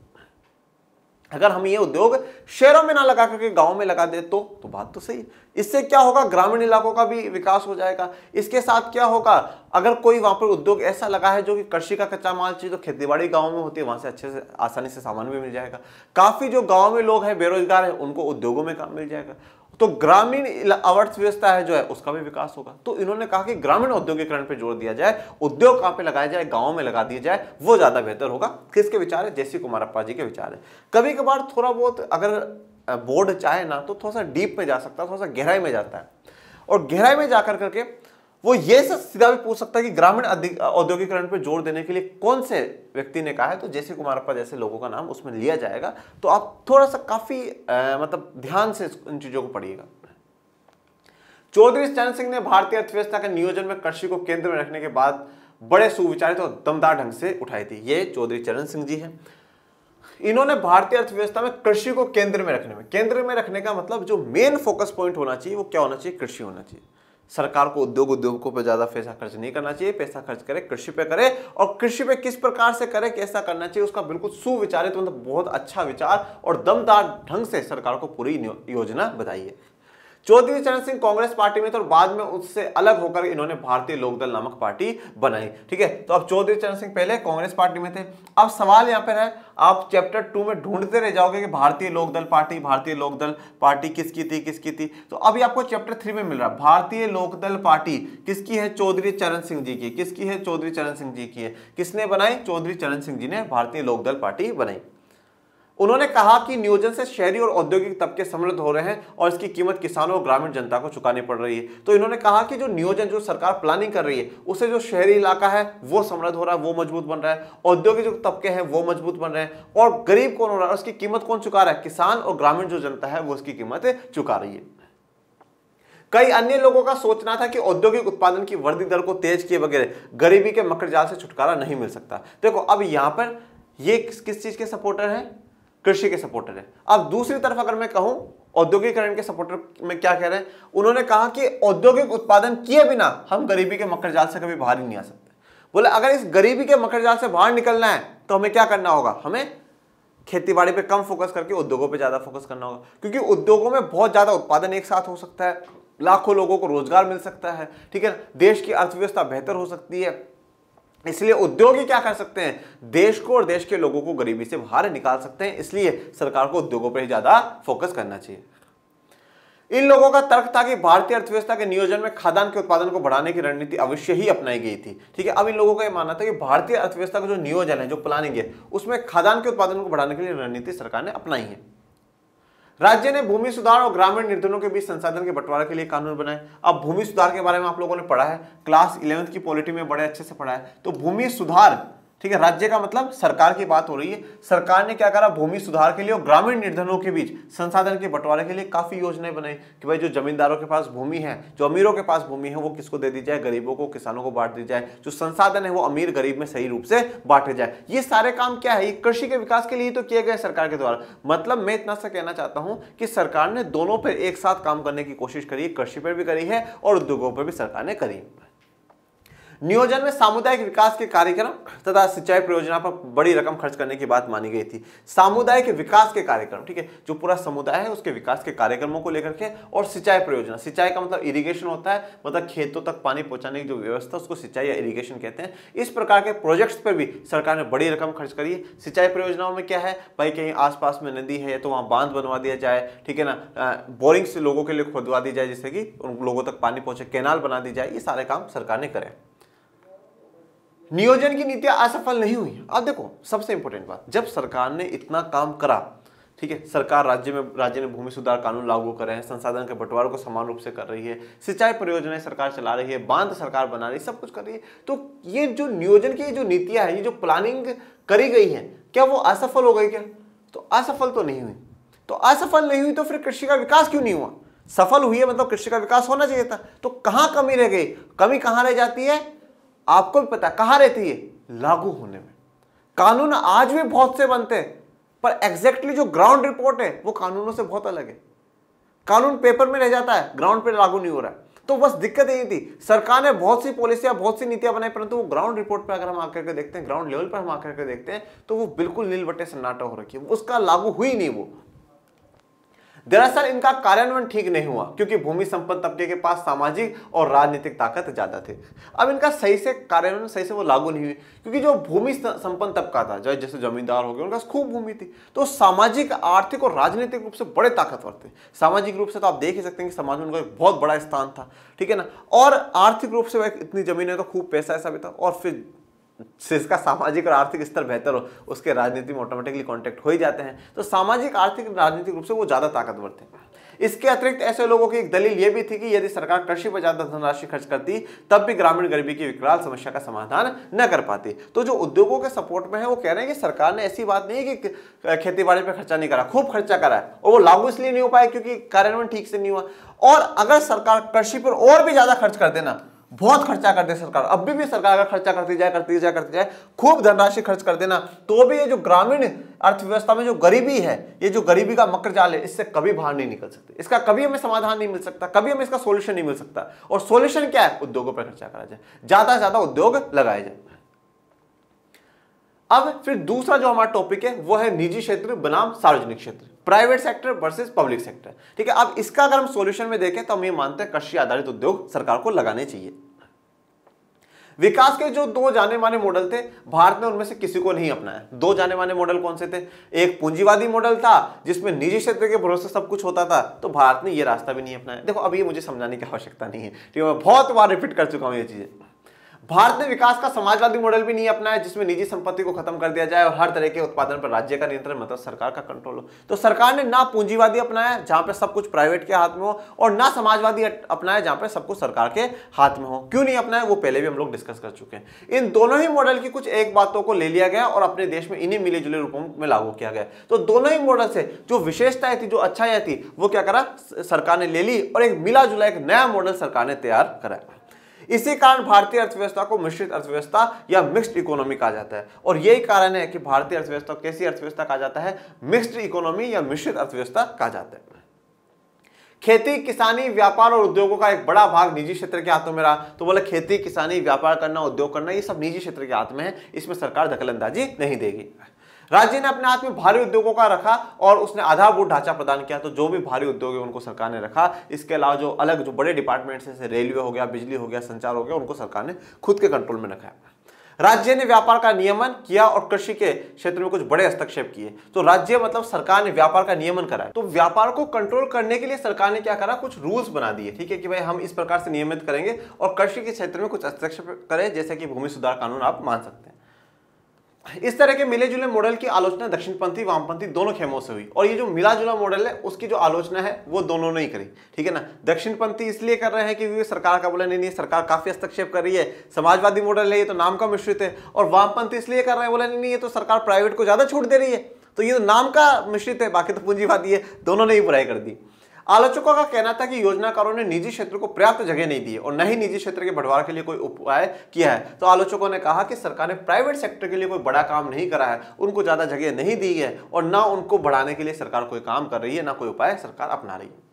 Speaker 1: अगर हम ये उद्योग शहरों में ना लगा करके गांव में लगा दे तो तो बात तो सही है इससे क्या होगा ग्रामीण इलाकों का भी विकास हो जाएगा इसके साथ क्या होगा अगर कोई वहाँ पर उद्योग ऐसा लगा है जो कि कृषि का कच्चा माल चाहिए तो खेतीबाड़ी गाँव में होती है वहाँ से अच्छे से आसानी से सामान भी मिल जाएगा काफ़ी जो गाँव में लोग हैं बेरोजगार है उनको उद्योगों में काम मिल जाएगा तो ग्रामीण अर्थव्यवस्था है जो है उसका भी विकास होगा तो इन्होंने कहा कि ग्रामीण औद्योगिकरण पर जोर दिया जाए उद्योग कहां पे लगाया जाए गांव में लगा दिया जाए वो ज़्यादा बेहतर होगा किसके विचार है जैसी अप्पा जी के विचार है कभी कभार थोड़ा बहुत अगर बोर्ड चाहे ना तो थोड़ा सा डीप में जा सकता है थोड़ा सा गहराई में जाता है और गहराई में जाकर करके वो ये सीधा भी पूछ सकता है कि ग्रामीण औद्योगिकरण पर जोर देने के लिए कौन से व्यक्ति ने कहा है तो जैसे कुमारप्पा जैसे लोगों का नाम उसमें लिया जाएगा तो आप थोड़ा सा काफ़ी मतलब ध्यान से इन चीज़ों को पढ़िएगा चौधरी चरण सिंह ने भारतीय अर्थव्यवस्था के नियोजन में कृषि को केंद्र में रखने के बाद बड़े सुविचारित और दमदार ढंग से उठाई थी ये चौधरी चरण सिंह जी हैं इन्होंने भारतीय अर्थव्यवस्था में कृषि को केंद्र में रखने में केंद्र में रखने का मतलब जो मेन फोकस पॉइंट होना चाहिए वो क्या होना चाहिए कृषि होना चाहिए सरकार को उद्योग उद्योगों पर ज़्यादा पैसा खर्च नहीं करना चाहिए पैसा खर्च करे कृषि पे करे और कृषि पे किस प्रकार से करे कैसा करना चाहिए उसका बिल्कुल सुविचारित मतलब बहुत अच्छा विचार और दमदार ढंग से सरकार को पूरी योजना बताइए चौधरी चरण सिंह कांग्रेस पार्टी में और बाद में उससे अलग होकर इन्होंने भारतीय लोकदल नामक पार्टी बनाई ठीक है तो अब चौधरी चरण सिंह पहले कांग्रेस पार्टी में थे अब सवाल यहाँ पर है आप चैप्टर टू में ढूंढते रह जाओगे कि भारतीय लोकदल पार्टी भारतीय लोकदल पार्टी किसकी थी किसकी थी तो अभी आपको चैप्टर थ्री में मिल रहा है भारतीय लोकदल पार्टी किसकी है चौधरी चरण सिंह जी की किसकी है चौधरी चरण सिंह जी की है किसने बनाई चौधरी चरण सिंह जी ने भारतीय लोकदल पार्टी बनाई उन्होंने कहा कि नियोजन से शहरी और औद्योगिक तबके सम्मिलित हो रहे हैं और इसकी कीमत किसानों और ग्रामीण जनता को चुकानी पड़ रही है तो इन्होंने कहा कि जो नियोजन जो सरकार प्लानिंग कर रही है उससे जो शहरी इलाका है वो समृद्ध हो रहा है वो मजबूत बन रहा है औद्योगिक जो तबके हैं वो मजबूत बन रहे हैं और गरीब कौन हो रहा है उसकी कीमत कौन चुका रहा है किसान और ग्रामीण जो जनता है वो उसकी कीमत चुका रही है कई अन्य लोगों का सोचना था कि औद्योगिक उत्पादन की वृद्धि दर को तेज किए बगैर गरीबी के मकर जाल से छुटकारा नहीं मिल सकता देखो अब यहां पर ये किस, किस चीज के सपोर्टर हैं कृषि के सपोर्टर हैं अब दूसरी तरफ अगर मैं कहूं औद्योगिकरण के सपोर्टर में क्या कह रहे हैं उन्होंने कहा कि औद्योगिक उत्पादन किए बिना हम गरीबी के मकर जाल से कभी बाहर ही नहीं आ सकते बोले अगर इस गरीबी के मकर जाल से बाहर निकलना है तो हमें क्या करना होगा हमें खेती बाड़ी पर कम फोकस करके उद्योगों पर ज़्यादा फोकस करना होगा क्योंकि उद्योगों में बहुत ज़्यादा उत्पादन एक साथ हो सकता है लाखों लोगों को रोजगार मिल सकता है ठीक है देश की अर्थव्यवस्था बेहतर हो सकती है इसलिए उद्योग ही क्या कर सकते हैं देश को और देश के लोगों को गरीबी से बाहर निकाल सकते हैं इसलिए सरकार को उद्योगों पर ही ज्यादा फोकस करना चाहिए इन लोगों का तर्क था कि भारतीय अर्थव्यवस्था के नियोजन में खाद्यान्न के उत्पादन को बढ़ाने की रणनीति अवश्य ही अपनाई गई थी ठीक है अब इन लोगों का यह मानना था कि भारतीय अर्थव्यवस्था का जो नियोजन है जो प्लानिंग है उसमें खाद्यान्न के उत्पादन को बढ़ाने के लिए रणनीति सरकार ने अपनाई है राज्य ने भूमि सुधार और ग्रामीण निर्धनों के बीच संसाधन के बंटवारे के लिए कानून बनाए अब भूमि सुधार के बारे में आप लोगों ने पढ़ा है क्लास इलेवंथ की पॉलिटी में बड़े अच्छे से पढ़ा है तो भूमि सुधार ठीक है राज्य का मतलब सरकार की बात हो रही है सरकार ने क्या करा भूमि सुधार के लिए और ग्रामीण निर्धनों के बीच संसाधन के बंटवारे के लिए काफी योजनाएं बनाई कि भाई जो जमींदारों के पास भूमि है जो अमीरों के पास भूमि है वो किसको दे दी जाए गरीबों को किसानों को बांट दी जाए जो संसाधन है वो अमीर गरीब में सही रूप से बांटे जाए ये सारे काम क्या है ये कृषि के विकास के लिए तो किए गए सरकार के द्वारा मतलब मैं इतना सा कहना चाहता हूं कि सरकार ने दोनों पर एक साथ काम करने की कोशिश करी कृषि पर भी करी है और उद्योगों पर भी सरकार ने करी नियोजन में सामुदायिक विकास के कार्यक्रम तथा सिंचाई परियोजना पर बड़ी रकम खर्च करने की बात मानी गई थी सामुदायिक विकास के कार्यक्रम ठीक है जो पूरा समुदाय है उसके विकास के कार्यक्रमों को लेकर के और सिंचाई परियोजना सिंचाई का मतलब इरीगेशन होता है मतलब खेतों तक पानी पहुंचाने की जो व्यवस्था उसको सिंचाई या इरीगेशन कहते हैं इस प्रकार के प्रोजेक्ट्स पर भी सरकार ने बड़ी रकम खर्च करी है सिंचाई परियोजनाओं में क्या है भाई कहीं आसपास में नदी है तो वहाँ बांध बनवा दिया जाए ठीक है ना बोरिंग्स लोगों के लिए खोदवा दी जाए जिससे कि उन लोगों तक पानी पहुंचे कैनाल बना दी जाए ये सारे काम सरकार ने करें नियोजन की नीतियां असफल नहीं हुई अब देखो सबसे इंपॉर्टेंट बात जब सरकार ने इतना काम करा ठीक है सरकार राज्य में राज्य ने भूमि सुधार कानून लागू कर रहे हैं संसाधन के बंटवारे को समान रूप से कर रही है सिंचाई परियोजनाएं सरकार चला रही है बांध सरकार बना रही है सब कुछ कर रही है तो ये जो नियोजन की जो नीतियां हैं ये जो प्लानिंग करी गई है क्या वो असफल हो गई क्या तो असफल तो नहीं हुई तो असफल नहीं हुई तो फिर कृषि का विकास क्यों नहीं हुआ सफल हुई है मतलब कृषि का विकास होना चाहिए था तो कहाँ कमी रह गई कमी कहाँ रह जाती है आपको भी पता कहां रहती है लागू होने में कानून आज भी बहुत से बनते हैं पर एग्जैक्टली जो ग्राउंड रिपोर्ट है वो कानूनों से बहुत अलग है कानून पेपर में रह जाता है ग्राउंड पे लागू नहीं हो रहा है तो बस दिक्कत यही थी सरकार ने बहुत सी पॉलिसियां बहुत सी नीतियां बनाई परंतु वो ग्राउंड रिपोर्ट पर अगर हम आकर के देखते हैं ग्राउंड लेवल पर हम आकर के देखते हैं तो वो बिल्कुल नीलवटे सन्नाटा हो रखी है उसका लागू हुई नहीं वो दरअसल इनका कार्यान्वयन ठीक नहीं हुआ क्योंकि भूमि संपन्न तबके के पास सामाजिक और राजनीतिक ताकत ज़्यादा थी अब इनका सही से कार्यान्वयन सही से वो लागू नहीं हुई क्योंकि जो भूमि संपन्न तबका था जो जैसे जमींदार हो गए उनके पास खूब भूमि थी तो सामाजिक आर्थिक और राजनीतिक रूप से बड़े ताकतवर थे सामाजिक रूप से तो आप देख ही सकते हैं कि समाज में उनका एक बहुत बड़ा स्थान था ठीक है ना और आर्थिक रूप से वह इतनी जमीन है तो खूब पैसा ऐसा भी था और फिर जिसका सामाजिक और आर्थिक स्तर बेहतर हो उसके राजनीति में ऑटोमेटिकली कॉन्टैक्ट हो ही जाते हैं तो सामाजिक आर्थिक राजनीतिक रूप से वो ज़्यादा ताकतवर थे इसके अतिरिक्त ऐसे लोगों की एक दलील ये भी थी कि यदि सरकार कृषि पर ज़्यादा धनराशि खर्च करती तब भी ग्रामीण गरीबी की विकराल समस्या का समाधान न कर पाती तो जो उद्योगों के सपोर्ट में है वो कह रहे हैं कि सरकार ने ऐसी बात नहीं कि खेती बाड़ी पर खर्चा नहीं करा खूब खर्चा करा है और वो लागू इसलिए नहीं हो पाया क्योंकि कार्यान्वयन ठीक से नहीं हुआ और अगर सरकार कृषि पर और भी ज़्यादा खर्च कर देना बहुत खर्चा कर दे सरकार अभी भी सरकार का खर्चा करती जाए करती जाए करती जाए खूब धनराशि खर्च कर देना तो भी ये जो ग्रामीण अर्थव्यवस्था में जो गरीबी है ये जो गरीबी का मकर जाल है इससे कभी बाहर नहीं निकल सकते इसका कभी हमें समाधान नहीं मिल सकता कभी हमें इसका सोल्यूशन नहीं मिल सकता और सोल्यूशन क्या है उद्योगों पर खर्चा करा जाए ज्यादा से ज्यादा उद्योग लगाए जाए अब फिर दूसरा जो हमारा टॉपिक है वो है निजी क्षेत्र बनाम सार्वजनिक क्षेत्र private sector versus public sector ठीक है अब इसका अगर हम सॉल्यूशन में देखें तो हम ये मानते हैं कृषि आधारित उद्योग सरकार को लगाने चाहिए विकास के जो दो जाने माने मॉडल थे भारत ने उनमें से किसी को नहीं अपनाया दो जाने माने मॉडल कौन से थे एक पूंजीवादी मॉडल था जिसमें निजी क्षेत्र के भरोसे सब कुछ होता था तो भारत ने यह रास्ता भी नहीं अपनाया देखो अब ये मुझे समझाने की आवश्यकता नहीं है ठीक है मैं बहुत बार रिपीट कर चुका हूँ ये चीजें भारत ने विकास का समाजवादी मॉडल भी नहीं अपनाया जिसमें निजी संपत्ति को खत्म कर दिया जाए और हर तरह के उत्पादन पर राज्य का नियंत्रण मतलब सरकार का कंट्रोल हो तो सरकार ने ना पूंजीवादी अपनाया जहां पर सब कुछ प्राइवेट के हाथ में हो और ना समाजवादी अपनाया जहां पर सब कुछ सरकार के हाथ में हो क्यों नहीं अपनाया वो पहले भी हम लोग डिस्कस कर चुके हैं इन दोनों ही मॉडल की कुछ एक बातों को ले लिया गया और अपने देश में इन्हीं मिले जुले रूपों में लागू किया गया तो दोनों ही मॉडल से जो विशेषताएं थी जो अच्छाई थी वो क्या करा सरकार ने ले ली और एक मिला जुला एक नया मॉडल सरकार ने तैयार कराया इसी कारण भारतीय अर्थव्यवस्था को मिश्रित अर्थव्यवस्था या मिक्स्ड इकोनॉमी कहा जाता है और यही कारण है कि भारतीय अर्थव्यवस्था कैसी अर्थव्यवस्था कहा जाता है मिक्स्ड इकोनॉमी या मिश्रित अर्थव्यवस्था कहा जाता है खेती किसानी व्यापार और उद्योगों का एक बड़ा भाग निजी क्षेत्र के हाथों में रहा तो बोले खेती किसानी व्यापार करना उद्योग करना ये सब निजी क्षेत्र के हाथ में है इसमें सरकार दखलंदाजी नहीं देगी राज्य ने अपने हाथ में भारी उद्योगों का रखा और उसने आधारभूत ढांचा प्रदान किया तो जो भी भारी उद्योग है उनको सरकार ने रखा इसके अलावा जो अलग जो बड़े डिपार्टमेंट्स जैसे रेलवे हो गया बिजली हो गया संचार हो गया उनको सरकार ने खुद के कंट्रोल में रखा राज्य ने व्यापार का नियमन किया और कृषि के क्षेत्र में कुछ बड़े हस्तक्षेप किए तो राज्य मतलब सरकार ने व्यापार का नियमन कराया तो व्यापार को कंट्रोल करने के लिए सरकार ने क्या करा कुछ रूल्स बना दिए ठीक है कि भाई हम इस प्रकार से नियमित करेंगे और कृषि के क्षेत्र में कुछ हस्तक्षेप करें जैसे कि भूमि सुधार कानून आप मान सकते हैं इस तरह के मिले जुले मॉडल की आलोचना दक्षिणपंथी वामपंथी दोनों खेमों से हुई और ये जो मिला जुला मॉडल है उसकी जो आलोचना है वो दोनों ने ही करी ठीक है ना दक्षिणपंथी इसलिए कर रहे हैं कि सरकार का बोला नहीं नहीं सरकार काफी हस्तक्षेप कर रही है समाजवादी मॉडल है ये तो नाम का मिश्रित है और वामपंथी इसलिए कर रहे हैं बोला नहीं नहीं ये तो सरकार प्राइवेट को ज्यादा छूट दे रही है तो ये तो नाम का मिश्रित है बाकी तो पूंजीवादी है दोनों ने ही बुराई कर दी आलोचकों का कहना था कि योजनाकारों ने निजी क्षेत्र को पर्याप्त जगह नहीं दी और न ही निजी क्षेत्र के बढ़वार के लिए कोई उपाय किया है तो आलोचकों ने कहा कि सरकार ने प्राइवेट सेक्टर के लिए कोई बड़ा काम नहीं करा है उनको ज़्यादा जगह नहीं दी है और ना उनको बढ़ाने के लिए सरकार कोई काम कर रही है ना कोई उपाय सरकार अपना रही है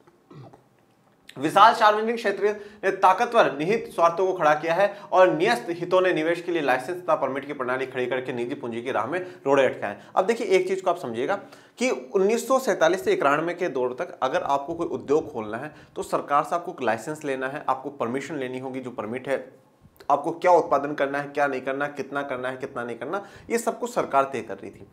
Speaker 1: विशाल सार्वजनिक क्षेत्र ने ताकतवर निहित स्वार्थों को खड़ा किया है और न्यस्त हितों ने निवेश के लिए लाइसेंस तथा परमिट की प्रणाली खड़ी करके निजी पूंजी की राह में रोड़े अटकाए अब देखिए एक चीज को आप समझिएगा कि उन्नीस से इक्यानवे के दौर तक अगर आपको कोई उद्योग खोलना है तो सरकार से आपको लाइसेंस लेना है आपको परमिशन लेनी होगी जो परमिट है आपको क्या उत्पादन करना है क्या नहीं करना कितना करना है कितना नहीं करना ये सब कुछ सरकार तय कर रही थी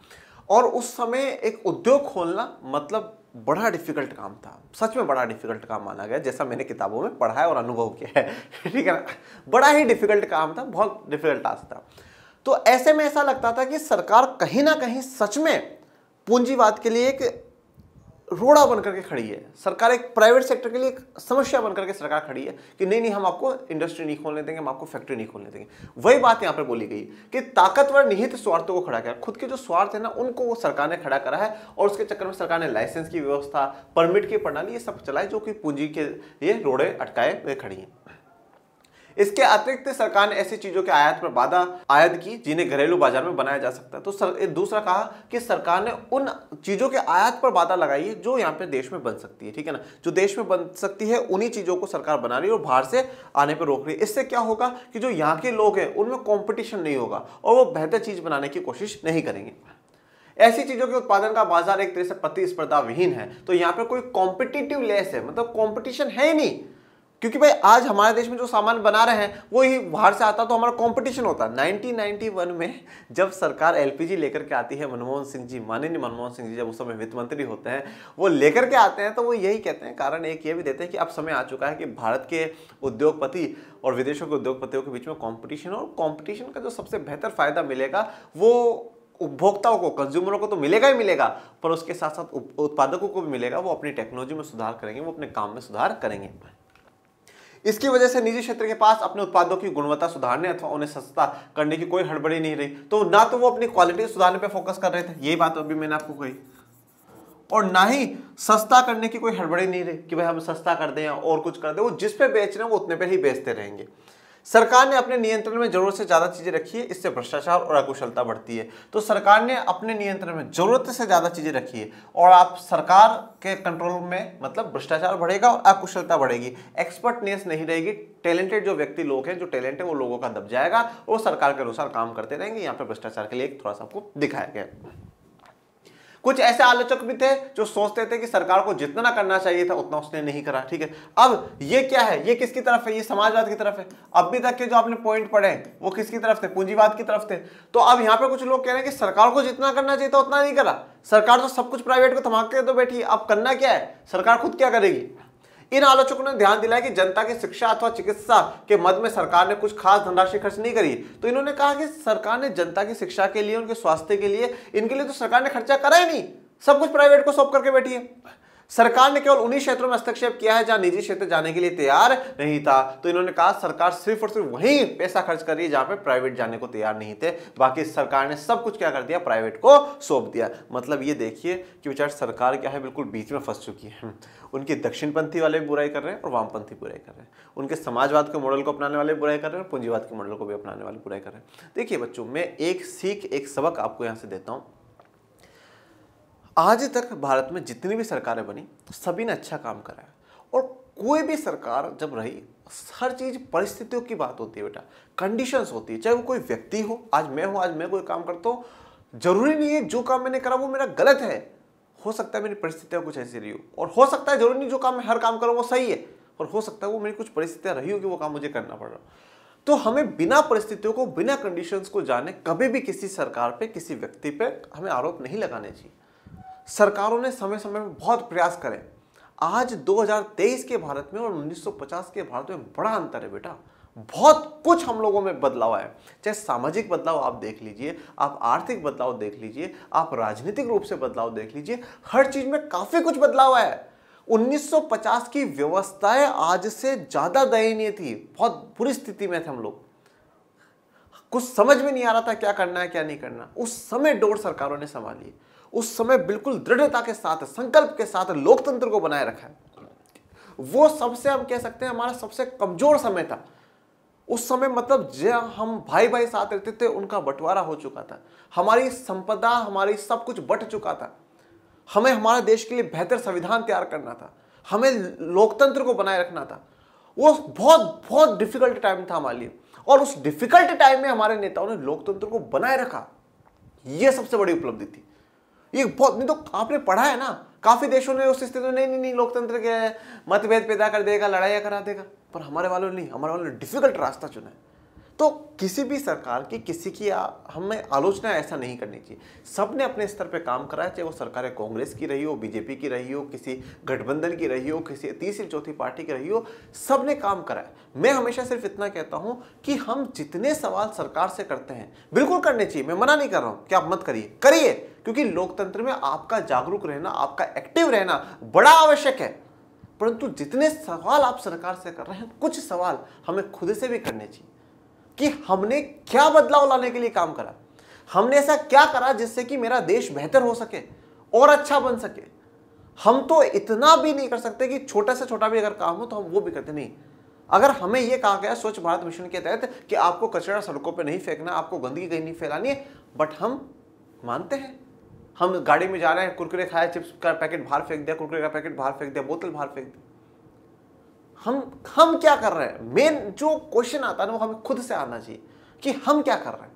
Speaker 1: और उस समय एक उद्योग खोलना मतलब बड़ा डिफिकल्ट काम था सच में बड़ा डिफिकल्ट काम माना गया जैसा मैंने किताबों में पढ़ा है और अनुभव किया है ठीक है ना बड़ा ही डिफिकल्ट काम था बहुत डिफिकल्ट टास्क था तो ऐसे में ऐसा लगता था कि सरकार कहीं ना कहीं सच में पूंजीवाद के लिए एक रोड़ा बनकर के खड़ी है सरकार एक प्राइवेट सेक्टर के लिए एक समस्या बनकर के सरकार खड़ी है कि नहीं नहीं हम आपको इंडस्ट्री नहीं खोलने देंगे हम आपको फैक्ट्री नहीं खोलने देंगे वही बात यहाँ पर बोली गई कि ताकतवर निहित स्वार्थों को खड़ा किया खुद के जो स्वार्थ है ना उनको वो सरकार ने खड़ा करा है और उसके चक्कर में सरकार ने लाइसेंस की व्यवस्था परमिट की प्रणाली ये सब चलाई जो कि पूंजी के ये रोड़े अटकाए खड़ी हैं इसके अतिरिक्त सरकार ने ऐसी चीजों के आयात पर बाधा आयात की जिन्हें घरेलू बाजार में बनाया जा सकता है तो सर, दूसरा कहा कि सरकार ने उन चीजों के आयात पर बाधा लगाई है जो यहाँ पे देश में बन सकती है ठीक है ना जो देश में बन सकती है उन्हीं चीजों को सरकार बना रही है और बाहर से आने पर रोक रही है इससे क्या होगा कि जो यहाँ के लोग हैं उनमें कॉम्पिटिशन नहीं होगा और वो बेहतर चीज बनाने की कोशिश नहीं करेंगे ऐसी चीजों के उत्पादन का बाजार एक तरह से प्रतिस्पर्धा विहीन है तो यहाँ पर कोई कॉम्पिटिटिव लेस है मतलब कॉम्पिटिशन है ही नहीं क्योंकि भाई आज हमारे देश में जो सामान बना रहे हैं वो ही बाहर से आता तो हमारा कंपटीशन होता 1991 में जब सरकार एलपीजी लेकर के आती है मनमोहन सिंह जी माननीय मनमोहन सिंह जी जब उस समय वित्त मंत्री होते हैं वो लेकर के आते हैं तो वो यही कहते हैं कारण एक ये भी देते हैं कि अब समय आ चुका है कि भारत के उद्योगपति और विदेशों के उद्योगपतियों के बीच में कॉम्पिटिशन और कॉम्पिटिशन का जो सबसे बेहतर फायदा मिलेगा वो उपभोक्ताओं को कंज्यूमरों को तो मिलेगा ही मिलेगा पर उसके साथ साथ उत्पादकों को भी मिलेगा वो अपनी टेक्नोलॉजी में सुधार करेंगे वो अपने काम में सुधार करेंगे इसकी वजह से निजी क्षेत्र के पास अपने उत्पादों की गुणवत्ता सुधारने अथवा उन्हें सस्ता करने की कोई हड़बड़ी नहीं रही तो ना तो वो अपनी क्वालिटी सुधारने पर फोकस कर रहे थे यही बात अभी मैंने आपको कही और ना ही सस्ता करने की कोई हड़बड़ी नहीं रही कि भाई हम सस्ता कर दें और कुछ कर दें वो जिस पे बेच रहे हैं वो उतने पर ही बेचते रहेंगे सरकार ने अपने नियंत्रण में जरूरत से ज़्यादा चीज़ें रखी है इससे भ्रष्टाचार और अकुशलता बढ़ती है तो सरकार ने अपने नियंत्रण में जरूरत से ज़्यादा चीज़ें रखी है और आप सरकार के कंट्रोल में मतलब भ्रष्टाचार बढ़ेगा और अकुशलता बढ़ेगी एक्सपर्टनेस नहीं रहेगी टैलेंटेड जो व्यक्ति लोग हैं जो टैलेंट है वो लोगों का दब जाएगा और सरकार के अनुसार काम करते रहेंगे यहाँ पर भ्रष्टाचार के लिए एक थोड़ा सा आपको दिखाया गया कुछ ऐसे आलोचक भी थे जो सोचते थे कि सरकार को जितना करना चाहिए था उतना उसने नहीं करा ठीक है अब ये क्या है ये किसकी तरफ है ये समाजवाद की तरफ है अभी तक के जो आपने पॉइंट पढ़े वो किसकी तरफ थे पूंजीवाद की तरफ थे तो अब यहाँ पे कुछ लोग कह रहे हैं कि सरकार को जितना करना चाहिए था उतना नहीं करा सरकार तो सब कुछ प्राइवेट को थमाके तो बैठी अब करना क्या है सरकार खुद क्या करेगी इन आलोचकों ने ध्यान दिलाया कि जनता की शिक्षा अथवा चिकित्सा के मद में सरकार ने कुछ खास धनराशि खर्च नहीं करी तो इन्होंने कहा कि सरकार ने जनता की शिक्षा के लिए उनके स्वास्थ्य के लिए इनके लिए तो सरकार ने खर्चा करा ही नहीं सब कुछ प्राइवेट को सौंप करके बैठी है सरकार ने केवल उन्हीं क्षेत्रों में हस्तक्षेप किया है जहां निजी क्षेत्र जाने के लिए तैयार नहीं था तो इन्होंने कहा सरकार सिर्फ और सिर्फ वहीं पैसा खर्च कर रही है जहां पर प्राइवेट जाने को तैयार नहीं थे बाकी सरकार ने सब कुछ क्या कर दिया प्राइवेट को सौंप दिया मतलब ये देखिए कि बेचार सरकार क्या है बिल्कुल बीच में फंस चुकी है उनके दक्षिणपंथी वाले भी बुराई कर रहे हैं और वामपंथी बुराई कर रहे हैं उनके समाजवाद के मॉडल को अपनाने वाले बुराई कर रहे हैं और पूंजीवाद के मॉडल को भी अपनाने वाले बुराई कर रहे हैं देखिए बच्चों मैं एक सीख एक सबक आपको यहाँ से देता हूँ आज तक भारत में जितनी भी सरकारें बनी सभी ने अच्छा काम कराया और कोई भी सरकार जब रही हर चीज़ परिस्थितियों की बात होती है बेटा कंडीशंस होती है चाहे वो कोई व्यक्ति हो आज मैं हूँ आज मैं कोई काम करता हूँ जरूरी नहीं है जो काम मैंने करा वो मेरा गलत है हो सकता है मेरी परिस्थितियाँ कुछ ऐसी रही हो और हो सकता है जरूरी नहीं जो काम मैं हर काम करूँ वो सही है और हो सकता है वो मेरी कुछ परिस्थितियाँ रही हो कि वो काम मुझे करना पड़ रहा तो हमें बिना परिस्थितियों को बिना कंडीशंस को जाने कभी भी किसी सरकार पे किसी व्यक्ति पे हमें आरोप नहीं लगाने चाहिए सरकारों ने समय समय में बहुत प्रयास करें आज 2023 के भारत में और 1950 के भारत में बड़ा अंतर है बेटा बहुत कुछ हम लोगों में बदलाव आया चाहे सामाजिक बदलाव आप देख लीजिए आप आर्थिक बदलाव देख लीजिए आप राजनीतिक रूप से बदलाव देख लीजिए हर चीज में काफी कुछ बदलाव आया है 1950 की व्यवस्थाएं आज से ज्यादा दयनीय थी बहुत बुरी स्थिति में थे हम लोग कुछ समझ में नहीं आ रहा था क्या करना है क्या नहीं करना उस समय डोर सरकारों ने संभाली उस समय बिल्कुल दृढ़ता के साथ संकल्प के साथ लोकतंत्र को बनाए रखा है वो सबसे हम कह सकते हैं हमारा सबसे कमजोर समय था उस समय मतलब जब हम भाई भाई साथ रहते थे उनका बंटवारा हो चुका था हमारी संपदा हमारी सब कुछ बट चुका था हमें हमारे देश के लिए बेहतर संविधान तैयार करना था हमें लोकतंत्र को बनाए रखना था वो बहुत बहुत डिफिकल्ट टाइम था हमारे लिए और उस डिफिकल्ट टाइम में हमारे नेताओं ने लोकतंत्र को बनाए रखा ये सबसे बड़ी उपलब्धि थी ये बहुत नहीं तो आपने पढ़ा है ना काफी देशों ने उस स्थिति में नहीं नहीं नहीं लोकतंत्र के मतभेद पैदा कर देगा लड़ाइयाँ करा देगा पर हमारे वालों ने नहीं हमारे वालों ने डिफिकल्ट रास्ता चुना है तो किसी भी सरकार की किसी की आ, हमें आलोचना ऐसा नहीं करनी चाहिए सब ने अपने स्तर पे काम करा है चाहे वो सरकारें कांग्रेस की रही हो बीजेपी की रही हो किसी गठबंधन की रही हो किसी तीसरी चौथी पार्टी की रही हो सब ने काम करा है मैं हमेशा सिर्फ इतना कहता हूँ कि हम जितने सवाल सरकार से करते हैं बिल्कुल करने चाहिए मैं मना नहीं कर रहा हूँ कि आप मत करिए करिए क्योंकि लोकतंत्र में आपका जागरूक रहना आपका एक्टिव रहना बड़ा आवश्यक है परंतु जितने सवाल आप सरकार से कर रहे हैं कुछ सवाल हमें खुद से भी करने चाहिए कि हमने क्या बदलाव लाने के लिए काम करा हमने ऐसा क्या करा जिससे कि मेरा देश बेहतर हो सके और अच्छा बन सके हम तो इतना भी नहीं कर सकते कि छोटा से छोटा भी अगर काम हो तो हम वो भी करते नहीं अगर हमें यह कहा गया स्वच्छ भारत मिशन के तहत कि आपको कचरा सड़कों पर नहीं फेंकना आपको गंदगी कहीं नहीं फैलानी है बट हम मानते हैं हम गाड़ी में जा रहे हैं कुरकुरे खाया चिप्स का पैकेट बाहर फेंक दिया कुरकुरे का पैकेट बाहर फेंक दिया बोतल बाहर फेंक दी हम हम क्या कर रहे हैं मेन जो क्वेश्चन आता है ना वो हमें खुद से आना चाहिए कि हम क्या कर रहे हैं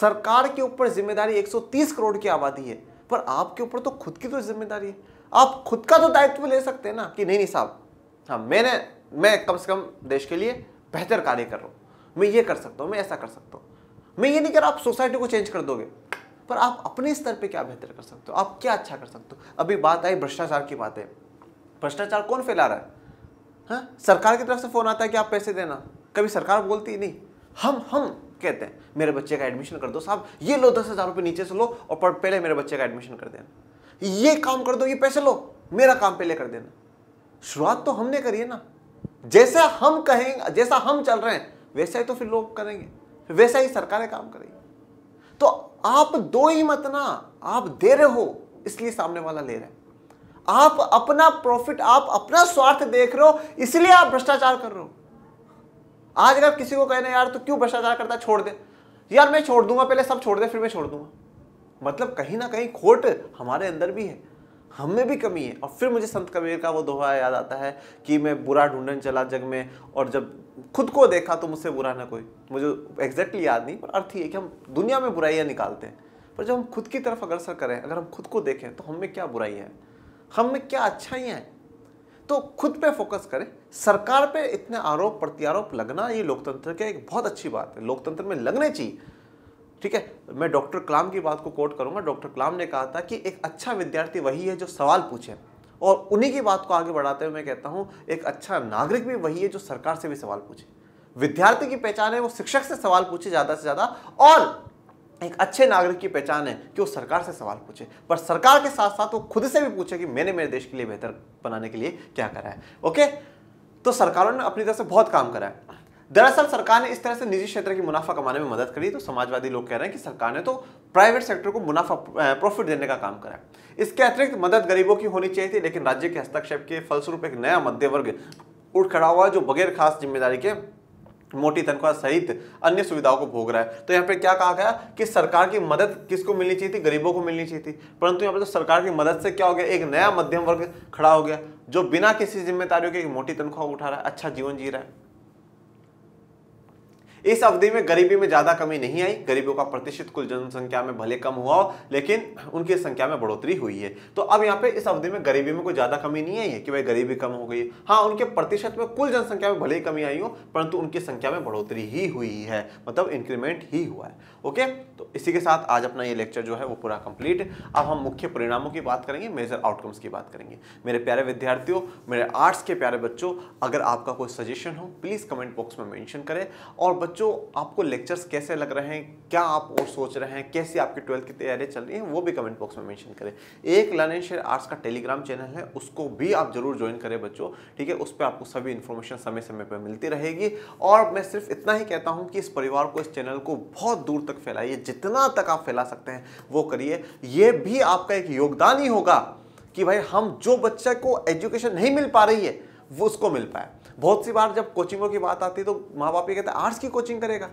Speaker 1: सरकार के ऊपर जिम्मेदारी 130 करोड़ की आबादी है पर आपके ऊपर तो खुद की तो जिम्मेदारी है आप खुद का तो दायित्व ले सकते हैं ना कि नहीं नहीं साहब हाँ मैंने मैं कम से कम देश के लिए बेहतर कार्य कर रहा हूँ मैं ये कर सकता हूँ मैं ऐसा कर सकता हूँ मैं ये नहीं कर आप सोसाइटी को चेंज कर दोगे पर आप अपने स्तर पे क्या बेहतर कर सकते हो आप क्या अच्छा कर सकते हो अभी बात आई भ्रष्टाचार की बात है भ्रष्टाचार कौन फैला रहा है हा? सरकार की तरफ से फ़ोन आता है कि आप पैसे देना कभी सरकार बोलती नहीं हम हम कहते हैं मेरे बच्चे का एडमिशन कर दो साहब ये लो दस हज़ार रुपये नीचे से लो और पहले मेरे बच्चे का एडमिशन कर देना ये काम कर दो ये पैसे लो मेरा काम पहले कर देना शुरुआत तो हमने करी है ना जैसा हम कहेंगे जैसा हम चल रहे हैं वैसा ही तो फिर लोग करेंगे वैसा ही सरकारें काम करेंगी तो आप दो ही मत ना आप दे रहे हो इसलिए सामने वाला ले रहे हैं आप अपना प्रॉफिट आप अपना स्वार्थ देख रहे हो इसलिए आप भ्रष्टाचार कर रहे हो आज अगर किसी को कहना यार तो क्यों भ्रष्टाचार करता है छोड़ दे यार मैं छोड़ दूंगा पहले सब छोड़ दे फिर मैं छोड़ दूंगा मतलब कहीं ना कहीं खोट हमारे अंदर भी है हम में भी कमी है और फिर मुझे संत कबीर का वो दोहा याद आता है कि मैं बुरा ढूंढन चला जग में और जब खुद को देखा तो मुझसे बुरा ना कोई मुझे एग्जैक्टली याद नहीं पर अर्थ ये कि हम दुनिया में बुराइयाँ निकालते हैं पर जब हम खुद की तरफ अग्रसर करें अगर हम खुद को देखें तो हम में क्या बुराई है हम में क्या अच्छाइयाँ हैं तो खुद पे फोकस करें सरकार पे इतने आरोप प्रत्यारोप लगना ये लोकतंत्र के एक बहुत अच्छी बात है लोकतंत्र में लगने चाहिए ठीक है मैं डॉक्टर कलाम की बात को कोट करूंगा डॉक्टर कलाम ने कहा था कि एक अच्छा विद्यार्थी वही है जो सवाल पूछे और उन्हीं की बात को आगे बढ़ाते हुए मैं कहता हूँ एक अच्छा नागरिक भी वही है जो सरकार से भी सवाल पूछे विद्यार्थी की पहचान है वो शिक्षक से सवाल पूछे ज़्यादा से ज़्यादा और एक अच्छे नागरिक की पहचान है कि वो सरकार से सवाल पूछे पर सरकार के साथ साथ वो खुद से भी पूछे कि मैंने मेरे देश के लिए बेहतर बनाने के लिए क्या करा है ओके तो सरकारों ने अपनी तरफ से बहुत काम करा है दरअसल सरकार ने इस तरह से निजी क्षेत्र की मुनाफा कमाने में मदद करी तो समाजवादी लोग कह रहे हैं कि सरकार ने तो प्राइवेट सेक्टर को मुनाफा प्रॉफिट देने का काम करा इसके अतिरिक्त मदद गरीबों की होनी चाहिए थी लेकिन राज्य के हस्तक्षेप के फलस्वरूप एक नया मध्य वर्ग उठ खड़ा हुआ जो बगैर खास जिम्मेदारी के मोटी तनख्वाह सहित अन्य सुविधाओं को भोग रहा है तो यहाँ पे क्या कहा गया कि सरकार की मदद किसको मिलनी चाहिए थी गरीबों को मिलनी चाहिए थी परंतु यहाँ पे तो सरकार की मदद से क्या हो गया एक नया मध्यम वर्ग खड़ा हो गया जो बिना किसी जिम्मेदारियों के एक मोटी तनख्वाह उठा रहा है अच्छा जीवन जी रहा है इस अवधि में गरीबी में ज्यादा कमी नहीं आई गरीबों का प्रतिशत कुल जनसंख्या में भले कम हुआ हो लेकिन उनकी संख्या में बढ़ोतरी हुई है तो अब यहाँ पे इस अवधि में गरीबी में कोई ज्यादा कमी नहीं आई है कि भाई गरीबी कम हो गई हाँ उनके प्रतिशत में कुल जनसंख्या में भले ही कमी आई हो परंतु उनकी संख्या में बढ़ोतरी ही हुई है मतलब इंक्रीमेंट ही हुआ है ओके तो इसी के साथ आज अपना ये लेक्चर जो है वो पूरा कंप्लीट अब हम मुख्य परिणामों की बात करेंगे मेजर आउटकम्स की बात करेंगे मेरे प्यारे विद्यार्थियों मेरे आर्ट्स के प्यारे बच्चों अगर आपका कोई सजेशन हो प्लीज़ कमेंट बॉक्स में मैंशन करें और बच्चों आपको लेक्चर्स कैसे लग रहे हैं क्या आप और सोच रहे हैं कैसे आपकी ट्वेल्थ की तैयारी चल रही है वो भी कमेंट बॉक्स में मेंशन करें एक लर्न एंड शेयर आर्ट्स का टेलीग्राम चैनल है उसको भी आप जरूर ज्वाइन करें बच्चों ठीक है उस पर आपको सभी इन्फॉर्मेशन समय समय पर मिलती रहेगी और मैं सिर्फ इतना ही कहता हूँ कि इस परिवार को इस चैनल को बहुत दूर तक फैलाइए जितना तक आप फैला सकते हैं वो करिए ये भी आपका एक योगदान ही होगा कि भाई हम जो बच्चे को एजुकेशन नहीं मिल पा रही है वो उसको मिल पाए बहुत सी बार जब कोचिंगों की बात आती है तो माँ बाप ये कहते हैं आर्ट्स की कोचिंग करेगा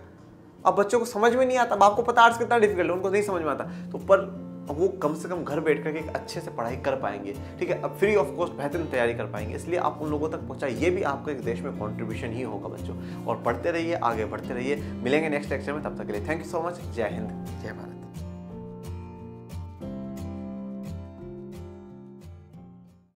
Speaker 1: अब बच्चों को समझ में नहीं आता बाप को पता आर्ट्स कितना डिफिकल्ट है उनको नहीं समझ में आता तो पर अब वो कम से कम घर बैठ करके अच्छे से पढ़ाई कर पाएंगे ठीक है अब फ्री ऑफ कॉस्ट बेहतरीन तैयारी कर पाएंगे इसलिए आप उन लोगों तक पहुंचा ये भी आपका एक देश में कॉन्ट्रीब्यूशन ही होगा बच्चों और पढ़ते रहिए आगे बढ़ते रहिए मिलेंगे नेक्स्ट लेक्चर में तब तक के लिए थैंक यू सो मच जय हिंद जय भारत